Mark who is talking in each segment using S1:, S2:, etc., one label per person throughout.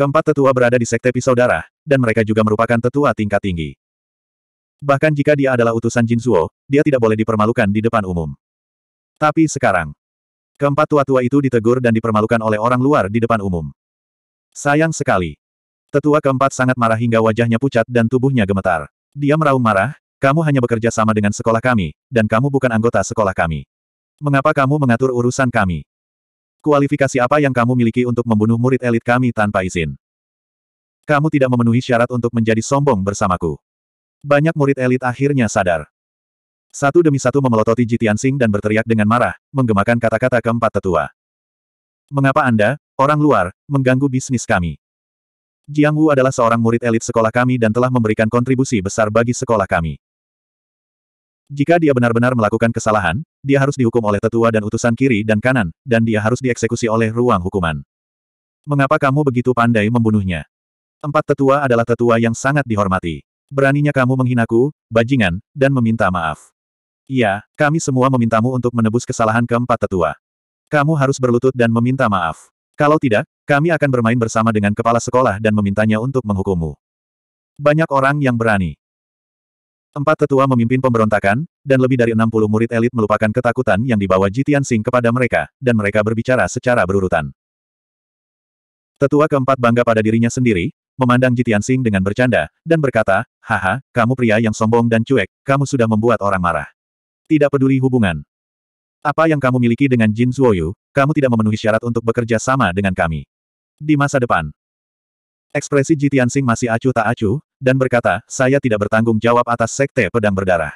S1: Keempat tetua berada di sekte pisau darah, dan mereka juga merupakan tetua tingkat tinggi. Bahkan jika dia adalah utusan Jinzuo, dia tidak boleh dipermalukan di depan umum. Tapi sekarang, keempat tua-tua itu ditegur dan dipermalukan oleh orang luar di depan umum. Sayang sekali. Tetua keempat sangat marah hingga wajahnya pucat dan tubuhnya gemetar. Dia meraung marah, kamu hanya bekerja sama dengan sekolah kami, dan kamu bukan anggota sekolah kami. Mengapa kamu mengatur urusan kami? Kualifikasi apa yang kamu miliki untuk membunuh murid elit kami tanpa izin? Kamu tidak memenuhi syarat untuk menjadi sombong bersamaku. Banyak murid elit akhirnya sadar. Satu demi satu memelototi Jitian Sing dan berteriak dengan marah, menggemakan kata-kata keempat tetua. Mengapa Anda, orang luar, mengganggu bisnis kami? Jiang Wu adalah seorang murid elit sekolah kami dan telah memberikan kontribusi besar bagi sekolah kami. Jika dia benar-benar melakukan kesalahan, dia harus dihukum oleh tetua dan utusan kiri dan kanan, dan dia harus dieksekusi oleh ruang hukuman. Mengapa kamu begitu pandai membunuhnya? Empat tetua adalah tetua yang sangat dihormati. Beraninya kamu menghinaku, bajingan, dan meminta maaf. Iya, kami semua memintamu untuk menebus kesalahan keempat tetua. Kamu harus berlutut dan meminta maaf. Kalau tidak, kami akan bermain bersama dengan kepala sekolah dan memintanya untuk menghukummu. Banyak orang yang berani. Empat tetua memimpin pemberontakan, dan lebih dari 60 murid elit melupakan ketakutan yang dibawa Jitian Sing kepada mereka, dan mereka berbicara secara berurutan. Tetua keempat bangga pada dirinya sendiri, memandang Jitian Sing dengan bercanda, dan berkata, Haha, kamu pria yang sombong dan cuek, kamu sudah membuat orang marah. Tidak peduli hubungan. Apa yang kamu miliki dengan Jin Zuoyu, kamu tidak memenuhi syarat untuk bekerja sama dengan kami. Di masa depan. Ekspresi Jitian Sing masih acuh tak acuh, dan berkata, saya tidak bertanggung jawab atas sekte pedang berdarah.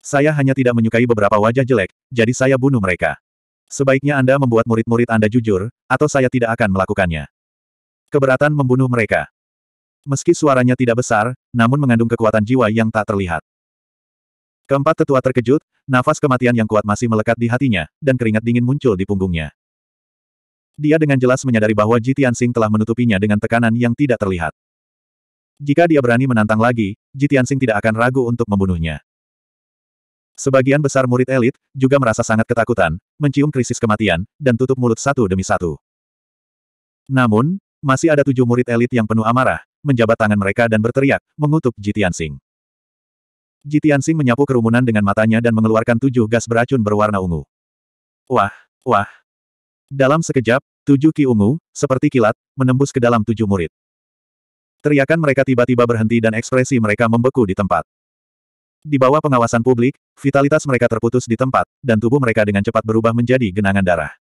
S1: Saya hanya tidak menyukai beberapa wajah jelek, jadi saya bunuh mereka. Sebaiknya Anda membuat murid-murid Anda jujur, atau saya tidak akan melakukannya. Keberatan membunuh mereka. Meski suaranya tidak besar, namun mengandung kekuatan jiwa yang tak terlihat. Keempat tetua terkejut, nafas kematian yang kuat masih melekat di hatinya, dan keringat dingin muncul di punggungnya. Dia dengan jelas menyadari bahwa Jitian Sing telah menutupinya dengan tekanan yang tidak terlihat. Jika dia berani menantang lagi, Jitiansing tidak akan ragu untuk membunuhnya. Sebagian besar murid elit juga merasa sangat ketakutan, mencium krisis kematian, dan tutup mulut satu demi satu. Namun, masih ada tujuh murid elit yang penuh amarah, menjabat tangan mereka dan berteriak, mengutuk Jitiansing. Jitiansing menyapu kerumunan dengan matanya dan mengeluarkan tujuh gas beracun berwarna ungu. Wah, wah. Dalam sekejap, tujuh ki ungu, seperti kilat, menembus ke dalam tujuh murid. Teriakan mereka tiba-tiba berhenti dan ekspresi mereka membeku di tempat. Di bawah pengawasan publik, vitalitas mereka terputus di tempat, dan tubuh mereka dengan cepat berubah menjadi genangan darah.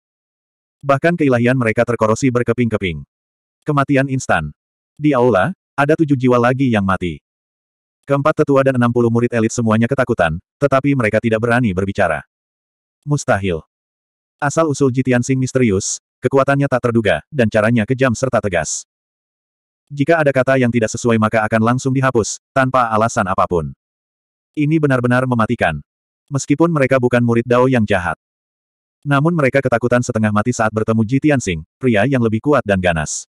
S1: Bahkan keilahian mereka terkorosi berkeping-keping. Kematian instan. Di aula, ada tujuh jiwa lagi yang mati. Keempat tetua dan enam puluh murid elit semuanya ketakutan, tetapi mereka tidak berani berbicara. Mustahil. Asal-usul Jitian Sing misterius, kekuatannya tak terduga, dan caranya kejam serta tegas. Jika ada kata yang tidak sesuai maka akan langsung dihapus, tanpa alasan apapun. Ini benar-benar mematikan. Meskipun mereka bukan murid Dao yang jahat. Namun mereka ketakutan setengah mati saat bertemu Ji Tianxing, pria yang lebih kuat dan ganas.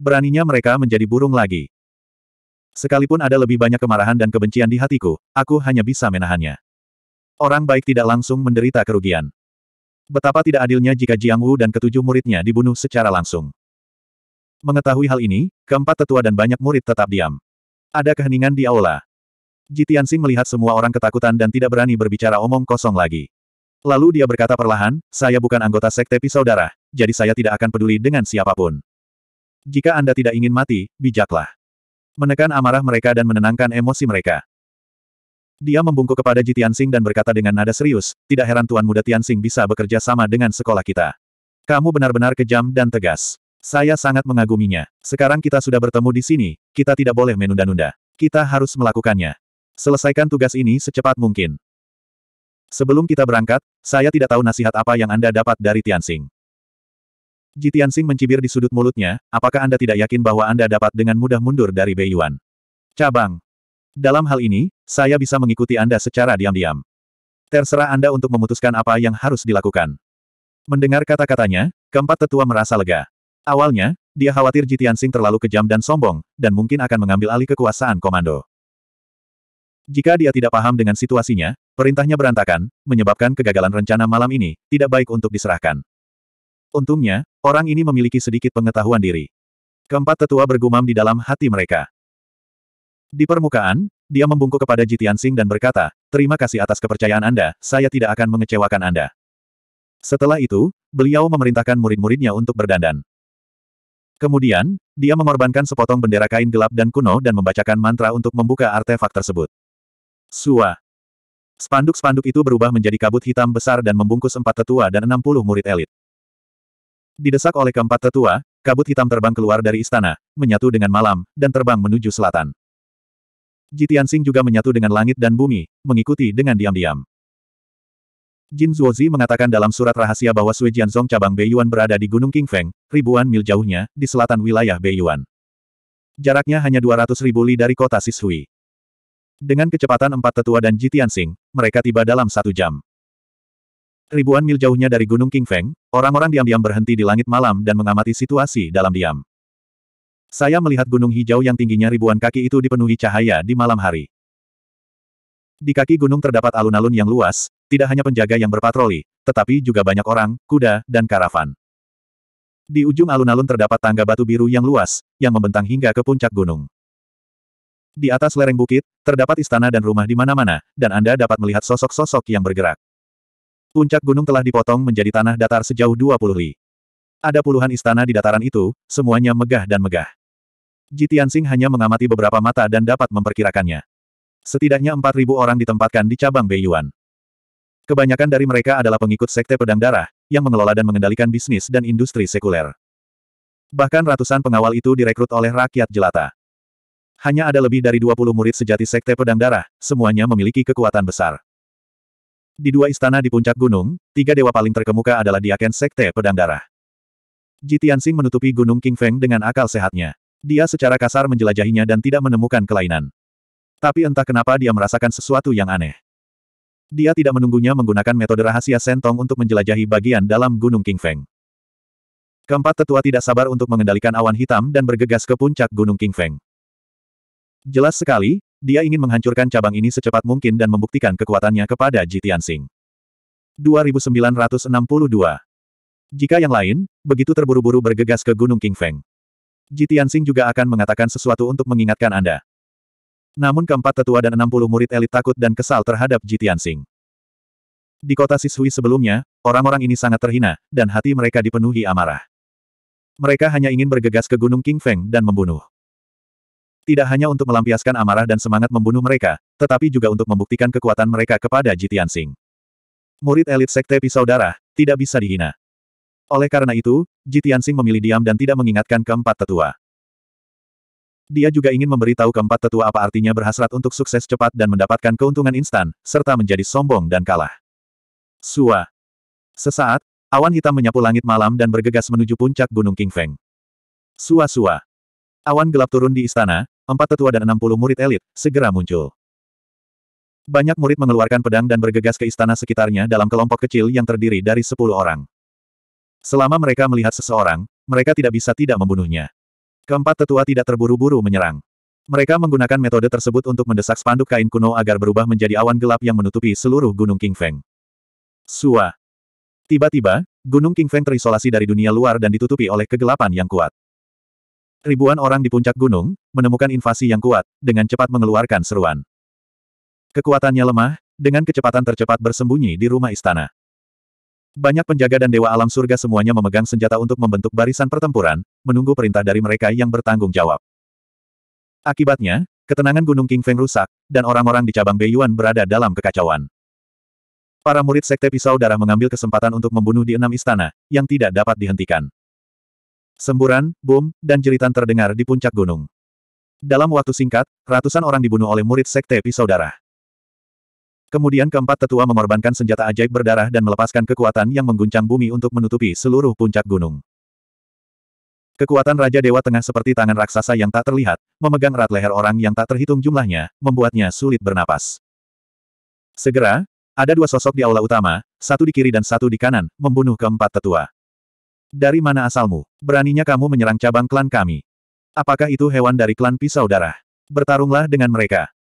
S1: Beraninya mereka menjadi burung lagi. Sekalipun ada lebih banyak kemarahan dan kebencian di hatiku, aku hanya bisa menahannya. Orang baik tidak langsung menderita kerugian. Betapa tidak adilnya jika Jiang Wu dan ketujuh muridnya dibunuh secara langsung. Mengetahui hal ini, keempat tetua dan banyak murid tetap diam. Ada keheningan di aula. Jitian Sing melihat semua orang ketakutan dan tidak berani berbicara omong kosong lagi. Lalu dia berkata perlahan, saya bukan anggota sekte pisau darah, jadi saya tidak akan peduli dengan siapapun. Jika Anda tidak ingin mati, bijaklah. Menekan amarah mereka dan menenangkan emosi mereka. Dia membungkuk kepada Jitian Sing dan berkata dengan nada serius, tidak heran Tuan Muda Tian Sing bisa bekerja sama dengan sekolah kita. Kamu benar-benar kejam dan tegas. Saya sangat mengaguminya. Sekarang kita sudah bertemu di sini, kita tidak boleh menunda-nunda. Kita harus melakukannya. Selesaikan tugas ini secepat mungkin. Sebelum kita berangkat, saya tidak tahu nasihat apa yang Anda dapat dari Tianxing. Ji Tianxing mencibir di sudut mulutnya, apakah Anda tidak yakin bahwa Anda dapat dengan mudah mundur dari Bei Yuan? Cabang. Dalam hal ini, saya bisa mengikuti Anda secara diam-diam. Terserah Anda untuk memutuskan apa yang harus dilakukan. Mendengar kata-katanya, keempat tetua merasa lega. Awalnya, dia khawatir Jitiansing terlalu kejam dan sombong, dan mungkin akan mengambil alih kekuasaan komando. Jika dia tidak paham dengan situasinya, perintahnya berantakan, menyebabkan kegagalan rencana malam ini, tidak baik untuk diserahkan. Untungnya, orang ini memiliki sedikit pengetahuan diri. Keempat tetua bergumam di dalam hati mereka. Di permukaan, dia membungkuk kepada Jitiansing dan berkata, terima kasih atas kepercayaan Anda, saya tidak akan mengecewakan Anda. Setelah itu, beliau memerintahkan murid-muridnya untuk berdandan. Kemudian, dia mengorbankan sepotong bendera kain gelap dan kuno dan membacakan mantra untuk membuka artefak tersebut. Sua. Spanduk-spanduk itu berubah menjadi kabut hitam besar dan membungkus empat tetua dan enam puluh murid elit. Didesak oleh keempat tetua, kabut hitam terbang keluar dari istana, menyatu dengan malam, dan terbang menuju selatan. Jitian Jitiansing juga menyatu dengan langit dan bumi, mengikuti dengan diam-diam. Jin Zuozi mengatakan dalam surat rahasia bahwa Sui Jianzong cabang Beiyuan berada di Gunung Qingfeng, ribuan mil jauhnya, di selatan wilayah Beiyuan. Jaraknya hanya 200 ribu li dari kota Sishui. Dengan kecepatan empat tetua dan Jitiansing, mereka tiba dalam satu jam. Ribuan mil jauhnya dari Gunung Qingfeng, orang-orang diam-diam berhenti di langit malam dan mengamati situasi dalam diam. Saya melihat gunung hijau yang tingginya ribuan kaki itu dipenuhi cahaya di malam hari. Di kaki gunung terdapat alun-alun yang luas, tidak hanya penjaga yang berpatroli, tetapi juga banyak orang, kuda, dan karavan. Di ujung alun-alun terdapat tangga batu biru yang luas, yang membentang hingga ke puncak gunung. Di atas lereng bukit, terdapat istana dan rumah di mana-mana, dan Anda dapat melihat sosok-sosok yang bergerak. Puncak gunung telah dipotong menjadi tanah datar sejauh 20 li. Ada puluhan istana di dataran itu, semuanya megah dan megah. Jitiansing hanya mengamati beberapa mata dan dapat memperkirakannya. Setidaknya 4.000 orang ditempatkan di cabang Beiyuan. Kebanyakan dari mereka adalah pengikut sekte pedang darah, yang mengelola dan mengendalikan bisnis dan industri sekuler. Bahkan ratusan pengawal itu direkrut oleh rakyat jelata. Hanya ada lebih dari 20 murid sejati sekte pedang darah, semuanya memiliki kekuatan besar. Di dua istana di puncak gunung, tiga dewa paling terkemuka adalah diaken sekte pedang darah. Jitiansing menutupi gunung king feng dengan akal sehatnya. Dia secara kasar menjelajahinya dan tidak menemukan kelainan. Tapi entah kenapa dia merasakan sesuatu yang aneh. Dia tidak menunggunya menggunakan metode rahasia sentong untuk menjelajahi bagian dalam Gunung King Feng. Keempat tetua tidak sabar untuk mengendalikan awan hitam dan bergegas ke puncak Gunung King Feng. Jelas sekali, dia ingin menghancurkan cabang ini secepat mungkin dan membuktikan kekuatannya kepada Jitian Sing. 2962 Jika yang lain, begitu terburu-buru bergegas ke Gunung King Feng. Jitian Sing juga akan mengatakan sesuatu untuk mengingatkan Anda. Namun keempat tetua dan 60 murid elit takut dan kesal terhadap Ji Tianxing. Di kota Sishui sebelumnya, orang-orang ini sangat terhina, dan hati mereka dipenuhi amarah. Mereka hanya ingin bergegas ke Gunung King Feng dan membunuh. Tidak hanya untuk melampiaskan amarah dan semangat membunuh mereka, tetapi juga untuk membuktikan kekuatan mereka kepada Ji Tianxing. Murid elit sekte pisau darah, tidak bisa dihina. Oleh karena itu, Ji Tianxing memilih diam dan tidak mengingatkan keempat tetua. Dia juga ingin memberitahu keempat tetua apa artinya berhasrat untuk sukses cepat dan mendapatkan keuntungan instan, serta menjadi sombong dan kalah. Sua. Sesaat, awan hitam menyapu langit malam dan bergegas menuju puncak Gunung King Feng. Sua-sua. Awan gelap turun di istana, empat tetua dan enam puluh murid elit, segera muncul. Banyak murid mengeluarkan pedang dan bergegas ke istana sekitarnya dalam kelompok kecil yang terdiri dari sepuluh orang. Selama mereka melihat seseorang, mereka tidak bisa tidak membunuhnya. Keempat tetua tidak terburu-buru menyerang. Mereka menggunakan metode tersebut untuk mendesak spanduk kain kuno agar berubah menjadi awan gelap yang menutupi seluruh Gunung King Feng. Sua. Tiba-tiba, Gunung King Feng terisolasi dari dunia luar dan ditutupi oleh kegelapan yang kuat. Ribuan orang di puncak gunung, menemukan invasi yang kuat, dengan cepat mengeluarkan seruan. Kekuatannya lemah, dengan kecepatan tercepat bersembunyi di rumah istana. Banyak penjaga dan dewa alam surga semuanya memegang senjata untuk membentuk barisan pertempuran, menunggu perintah dari mereka yang bertanggung jawab. Akibatnya, ketenangan Gunung King Feng rusak, dan orang-orang di cabang Beiyuan berada dalam kekacauan. Para murid Sekte Pisau Darah mengambil kesempatan untuk membunuh di enam istana, yang tidak dapat dihentikan. Semburan, bom, dan jeritan terdengar di puncak gunung. Dalam waktu singkat, ratusan orang dibunuh oleh murid Sekte Pisau Darah. Kemudian keempat tetua mengorbankan senjata ajaib berdarah dan melepaskan kekuatan yang mengguncang bumi untuk menutupi seluruh puncak gunung. Kekuatan Raja Dewa Tengah seperti tangan raksasa yang tak terlihat, memegang erat leher orang yang tak terhitung jumlahnya, membuatnya sulit bernapas. Segera, ada dua sosok di aula utama, satu di kiri dan satu di kanan, membunuh keempat tetua. Dari mana asalmu? Beraninya kamu menyerang cabang klan kami. Apakah itu hewan dari klan pisau darah? Bertarunglah dengan mereka.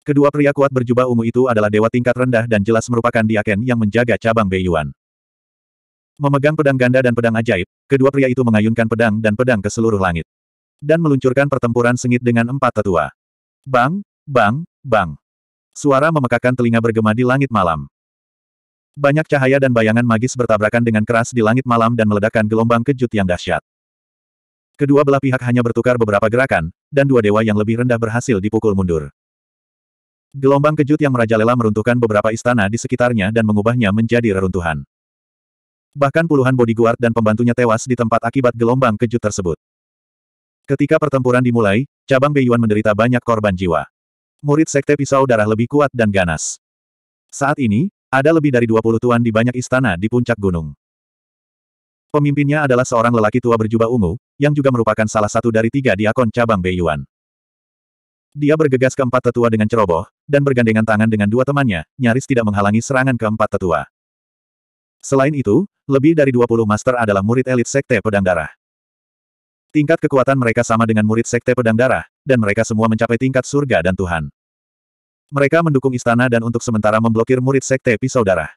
S1: Kedua pria kuat berjubah ungu itu adalah dewa tingkat rendah dan jelas merupakan diaken yang menjaga cabang Beiyuan. Memegang pedang ganda dan pedang ajaib, kedua pria itu mengayunkan pedang dan pedang ke seluruh langit. Dan meluncurkan pertempuran sengit dengan empat tetua. Bang, bang, bang. Suara memekakan telinga bergema di langit malam. Banyak cahaya dan bayangan magis bertabrakan dengan keras di langit malam dan meledakkan gelombang kejut yang dahsyat. Kedua belah pihak hanya bertukar beberapa gerakan, dan dua dewa yang lebih rendah berhasil dipukul mundur. Gelombang kejut yang merajalela meruntuhkan beberapa istana di sekitarnya dan mengubahnya menjadi reruntuhan. Bahkan puluhan bodyguard dan pembantunya tewas di tempat akibat gelombang kejut tersebut. Ketika pertempuran dimulai, cabang Beiyuan menderita banyak korban jiwa. Murid sekte pisau darah lebih kuat dan ganas. Saat ini, ada lebih dari 20 tuan di banyak istana di puncak gunung. Pemimpinnya adalah seorang lelaki tua berjubah ungu, yang juga merupakan salah satu dari tiga diakon cabang Beiyuan. Dia bergegas keempat empat tetua dengan ceroboh, dan bergandengan tangan dengan dua temannya, nyaris tidak menghalangi serangan keempat tetua. Selain itu, lebih dari 20 master adalah murid elit Sekte Pedang Darah. Tingkat kekuatan mereka sama dengan murid Sekte Pedang Darah, dan mereka semua mencapai tingkat surga dan Tuhan. Mereka mendukung istana dan untuk sementara memblokir murid Sekte Pisau Darah.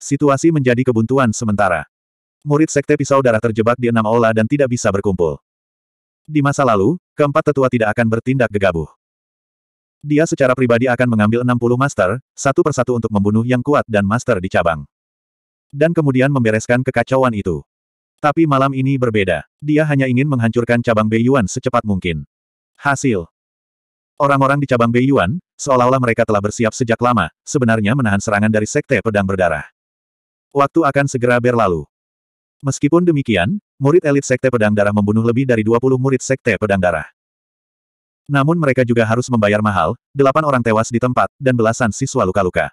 S1: Situasi menjadi kebuntuan sementara. Murid Sekte Pisau Darah terjebak di enam aula dan tidak bisa berkumpul. Di masa lalu, keempat tetua tidak akan bertindak gegabah. Dia secara pribadi akan mengambil 60 master, satu persatu untuk membunuh yang kuat dan master di cabang. Dan kemudian membereskan kekacauan itu. Tapi malam ini berbeda. Dia hanya ingin menghancurkan cabang Bei Yuan secepat mungkin. Hasil. Orang-orang di cabang Bei Yuan seolah-olah mereka telah bersiap sejak lama, sebenarnya menahan serangan dari Sekte Pedang Berdarah. Waktu akan segera berlalu. Meskipun demikian, murid elit Sekte Pedang Darah membunuh lebih dari 20 murid Sekte Pedang Darah. Namun mereka juga harus membayar mahal, delapan orang tewas di tempat, dan belasan siswa luka-luka.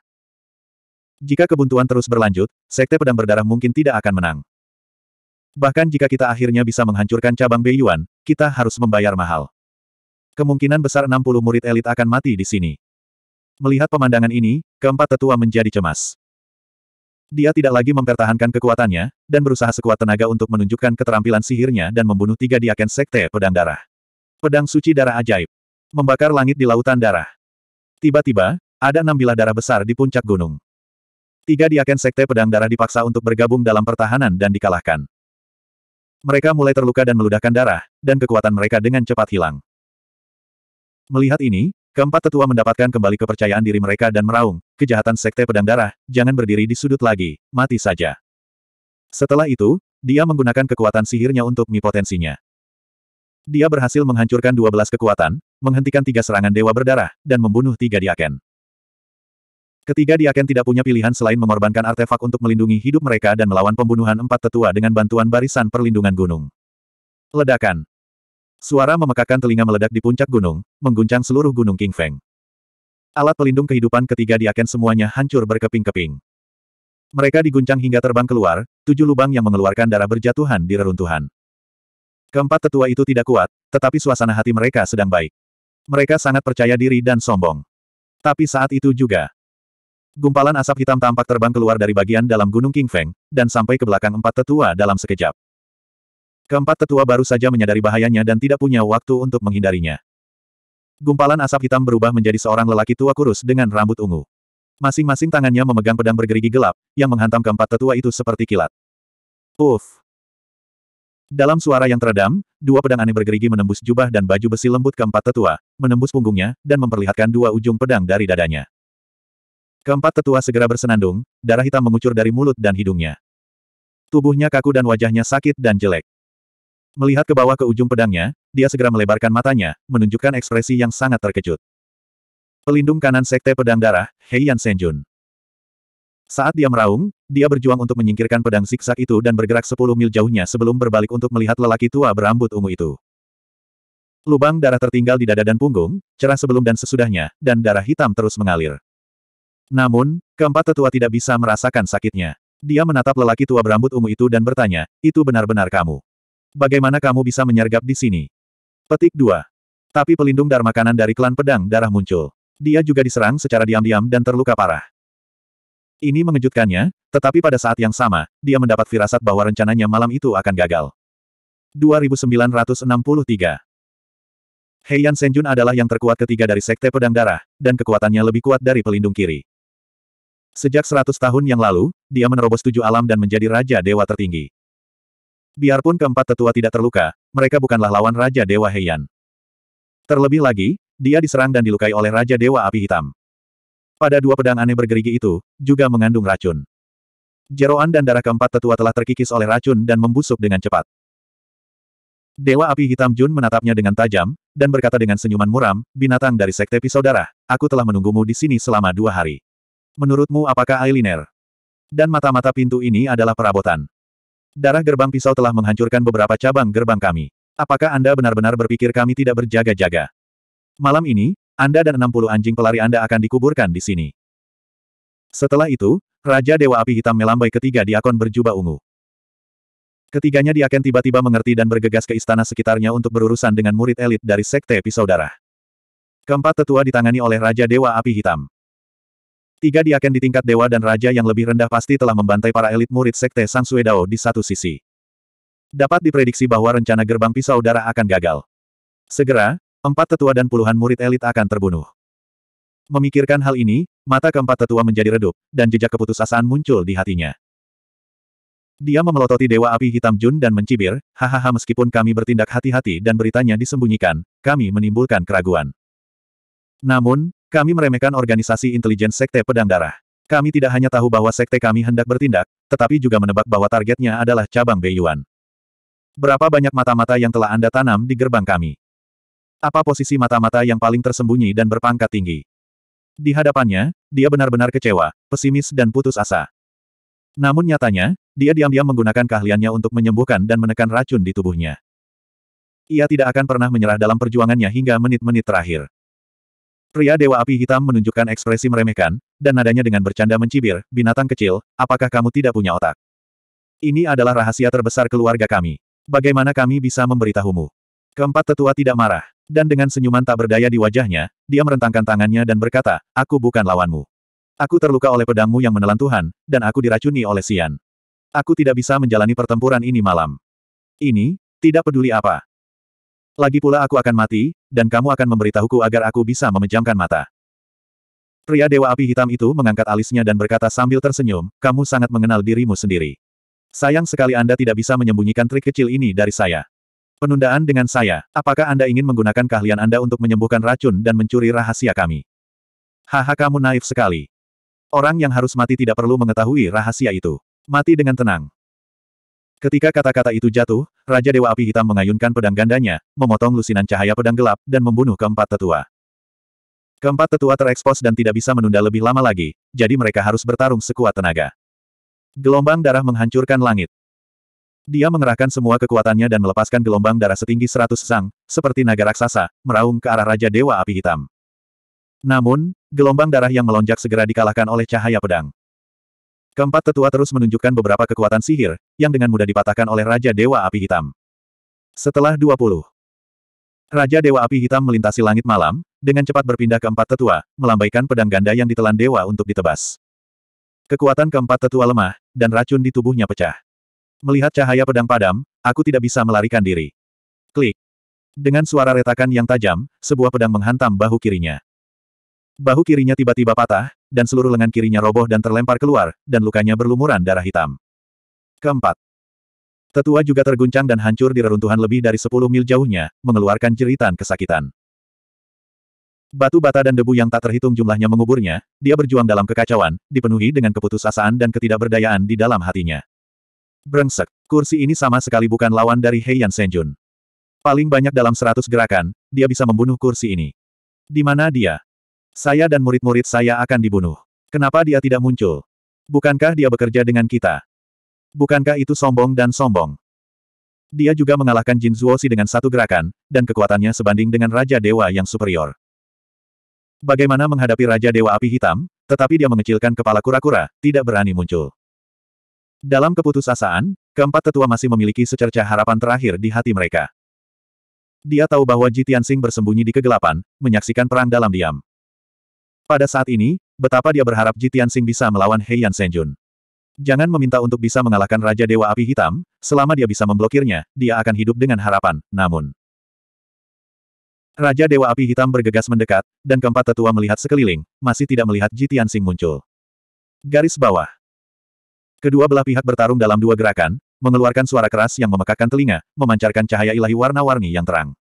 S1: Jika kebuntuan terus berlanjut, Sekte Pedang Berdarah mungkin tidak akan menang. Bahkan jika kita akhirnya bisa menghancurkan cabang Beiyuan, kita harus membayar mahal. Kemungkinan besar 60 murid elit akan mati di sini. Melihat pemandangan ini, keempat tetua menjadi cemas. Dia tidak lagi mempertahankan kekuatannya, dan berusaha sekuat tenaga untuk menunjukkan keterampilan sihirnya dan membunuh tiga diaken Sekte Pedang Darah. Pedang suci darah ajaib. Membakar langit di lautan darah. Tiba-tiba, ada enam bilah darah besar di puncak gunung. Tiga diaken sekte pedang darah dipaksa untuk bergabung dalam pertahanan dan dikalahkan. Mereka mulai terluka dan meludahkan darah, dan kekuatan mereka dengan cepat hilang. Melihat ini, keempat tetua mendapatkan kembali kepercayaan diri mereka dan meraung, kejahatan sekte pedang darah, jangan berdiri di sudut lagi, mati saja. Setelah itu, dia menggunakan kekuatan sihirnya untuk mi potensinya. Dia berhasil menghancurkan dua belas kekuatan, menghentikan tiga serangan dewa berdarah, dan membunuh tiga diaken. Ketiga diaken tidak punya pilihan selain mengorbankan artefak untuk melindungi hidup mereka dan melawan pembunuhan empat tetua dengan bantuan barisan perlindungan gunung. Ledakan. Suara memekakan telinga meledak di puncak gunung, mengguncang seluruh gunung King Feng. Alat pelindung kehidupan ketiga diaken semuanya hancur berkeping-keping. Mereka diguncang hingga terbang keluar, tujuh lubang yang mengeluarkan darah berjatuhan di reruntuhan. Keempat tetua itu tidak kuat, tetapi suasana hati mereka sedang baik. Mereka sangat percaya diri dan sombong. Tapi saat itu juga, gumpalan asap hitam tampak terbang keluar dari bagian dalam Gunung King Feng, dan sampai ke belakang empat tetua dalam sekejap. Keempat tetua baru saja menyadari bahayanya dan tidak punya waktu untuk menghindarinya. Gumpalan asap hitam berubah menjadi seorang lelaki tua kurus dengan rambut ungu. Masing-masing tangannya memegang pedang bergerigi gelap, yang menghantam keempat tetua itu seperti kilat. Uff! Dalam suara yang teredam, dua pedang aneh bergerigi menembus jubah dan baju besi lembut keempat tetua, menembus punggungnya, dan memperlihatkan dua ujung pedang dari dadanya. Keempat tetua segera bersenandung, darah hitam mengucur dari mulut dan hidungnya. Tubuhnya kaku dan wajahnya sakit dan jelek. Melihat ke bawah ke ujung pedangnya, dia segera melebarkan matanya, menunjukkan ekspresi yang sangat terkejut. Pelindung kanan Sekte Pedang Darah, Heian Senjun. Saat dia meraung, dia berjuang untuk menyingkirkan pedang siksak itu dan bergerak 10 mil jauhnya sebelum berbalik untuk melihat lelaki tua berambut ungu itu. Lubang darah tertinggal di dada dan punggung, cerah sebelum dan sesudahnya, dan darah hitam terus mengalir. Namun, keempat tetua tidak bisa merasakan sakitnya. Dia menatap lelaki tua berambut ungu itu dan bertanya, itu benar-benar kamu. Bagaimana kamu bisa menyergap di sini? Petik 2. Tapi pelindung darah makanan dari klan pedang darah muncul. Dia juga diserang secara diam-diam dan terluka parah. Ini mengejutkannya, tetapi pada saat yang sama, dia mendapat firasat bahwa rencananya malam itu akan gagal. 2963 Heian Senjun adalah yang terkuat ketiga dari Sekte Pedang Darah, dan kekuatannya lebih kuat dari pelindung kiri. Sejak 100 tahun yang lalu, dia menerobos tujuh alam dan menjadi Raja Dewa tertinggi. Biarpun keempat tetua tidak terluka, mereka bukanlah lawan Raja Dewa Heian. Terlebih lagi, dia diserang dan dilukai oleh Raja Dewa Api Hitam. Pada dua pedang aneh bergerigi itu, juga mengandung racun. Jeroan dan darah keempat tetua telah terkikis oleh racun dan membusuk dengan cepat. Dewa api hitam Jun menatapnya dengan tajam, dan berkata dengan senyuman muram, binatang dari sekte pisau darah, aku telah menunggumu di sini selama dua hari. Menurutmu apakah Ailiner? Dan mata-mata pintu ini adalah perabotan. Darah gerbang pisau telah menghancurkan beberapa cabang gerbang kami. Apakah Anda benar-benar berpikir kami tidak berjaga-jaga? Malam ini, anda dan 60 anjing pelari Anda akan dikuburkan di sini. Setelah itu, Raja Dewa Api Hitam melambai ketiga diakon berjubah ungu. Ketiganya diakon tiba-tiba mengerti dan bergegas ke istana sekitarnya untuk berurusan dengan murid elit dari Sekte Pisau Darah. Keempat tetua ditangani oleh Raja Dewa Api Hitam. Tiga diakon di tingkat dewa dan raja yang lebih rendah pasti telah membantai para elit murid Sekte Sang Suedao di satu sisi. Dapat diprediksi bahwa rencana gerbang pisau darah akan gagal. Segera, empat tetua dan puluhan murid elit akan terbunuh. Memikirkan hal ini, mata keempat tetua menjadi redup, dan jejak keputusasaan muncul di hatinya. Dia memelototi Dewa Api Hitam Jun dan mencibir, hahaha meskipun kami bertindak hati-hati dan beritanya disembunyikan, kami menimbulkan keraguan. Namun, kami meremehkan organisasi intelijen Sekte Pedang Darah. Kami tidak hanya tahu bahwa sekte kami hendak bertindak, tetapi juga menebak bahwa targetnya adalah cabang Beiyuan. Berapa banyak mata-mata yang telah Anda tanam di gerbang kami? Apa posisi mata-mata yang paling tersembunyi dan berpangkat tinggi? Di hadapannya, dia benar-benar kecewa, pesimis dan putus asa. Namun nyatanya, dia diam-diam menggunakan keahliannya untuk menyembuhkan dan menekan racun di tubuhnya. Ia tidak akan pernah menyerah dalam perjuangannya hingga menit-menit terakhir. Pria Dewa Api Hitam menunjukkan ekspresi meremehkan, dan nadanya dengan bercanda mencibir, binatang kecil, apakah kamu tidak punya otak? Ini adalah rahasia terbesar keluarga kami. Bagaimana kami bisa memberitahumu? Keempat tetua tidak marah. Dan dengan senyuman tak berdaya di wajahnya, dia merentangkan tangannya dan berkata, Aku bukan lawanmu. Aku terluka oleh pedangmu yang menelan Tuhan, dan aku diracuni oleh Sian. Aku tidak bisa menjalani pertempuran ini malam. Ini, tidak peduli apa. Lagi pula aku akan mati, dan kamu akan memberitahuku agar aku bisa memejamkan mata. Pria Dewa Api Hitam itu mengangkat alisnya dan berkata sambil tersenyum, kamu sangat mengenal dirimu sendiri. Sayang sekali Anda tidak bisa menyembunyikan trik kecil ini dari saya. Penundaan dengan saya, apakah Anda ingin menggunakan keahlian Anda untuk menyembuhkan racun dan mencuri rahasia kami? Haha kamu naif sekali. Orang yang harus mati tidak perlu mengetahui rahasia itu. Mati dengan tenang. Ketika kata-kata itu jatuh, Raja Dewa Api Hitam mengayunkan pedang gandanya, memotong lusinan cahaya pedang gelap, dan membunuh keempat tetua. Keempat tetua terekspos dan tidak bisa menunda lebih lama lagi, jadi mereka harus bertarung sekuat tenaga. Gelombang darah menghancurkan langit. Dia mengerahkan semua kekuatannya dan melepaskan gelombang darah setinggi seratus sang, seperti naga raksasa, meraung ke arah Raja Dewa Api Hitam. Namun, gelombang darah yang melonjak segera dikalahkan oleh cahaya pedang. Keempat tetua terus menunjukkan beberapa kekuatan sihir, yang dengan mudah dipatahkan oleh Raja Dewa Api Hitam. Setelah 20, Raja Dewa Api Hitam melintasi langit malam, dengan cepat berpindah ke empat tetua, melambaikan pedang ganda yang ditelan dewa untuk ditebas. Kekuatan keempat tetua lemah, dan racun di tubuhnya pecah. Melihat cahaya pedang padam, aku tidak bisa melarikan diri. Klik. Dengan suara retakan yang tajam, sebuah pedang menghantam bahu kirinya. Bahu kirinya tiba-tiba patah, dan seluruh lengan kirinya roboh dan terlempar keluar, dan lukanya berlumuran darah hitam. Keempat. Tetua juga terguncang dan hancur di reruntuhan lebih dari 10 mil jauhnya, mengeluarkan jeritan kesakitan. Batu bata dan debu yang tak terhitung jumlahnya menguburnya, dia berjuang dalam kekacauan, dipenuhi dengan keputusasaan dan ketidakberdayaan di dalam hatinya. Brengsek, kursi ini sama sekali bukan lawan dari Heian Senjun. Paling banyak dalam seratus gerakan, dia bisa membunuh kursi ini. Di mana dia? Saya dan murid-murid saya akan dibunuh. Kenapa dia tidak muncul? Bukankah dia bekerja dengan kita? Bukankah itu sombong dan sombong? Dia juga mengalahkan Jin Zuosi dengan satu gerakan, dan kekuatannya sebanding dengan Raja Dewa yang superior. Bagaimana menghadapi Raja Dewa Api Hitam, tetapi dia mengecilkan kepala kura-kura, tidak berani muncul. Dalam keputusasaan, keempat tetua masih memiliki secerca harapan terakhir di hati mereka. Dia tahu bahwa Jitian Sing bersembunyi di kegelapan, menyaksikan perang dalam diam. Pada saat ini, betapa dia berharap Jitian Sing bisa melawan Hei Senjun. Jangan meminta untuk bisa mengalahkan Raja Dewa Api Hitam, selama dia bisa memblokirnya, dia akan hidup dengan harapan, namun... Raja Dewa Api Hitam bergegas mendekat, dan keempat tetua melihat sekeliling, masih tidak melihat Jitian Sing muncul. Garis bawah. Kedua belah pihak bertarung dalam dua gerakan, mengeluarkan suara keras yang memekakan telinga, memancarkan cahaya ilahi warna-warni yang terang.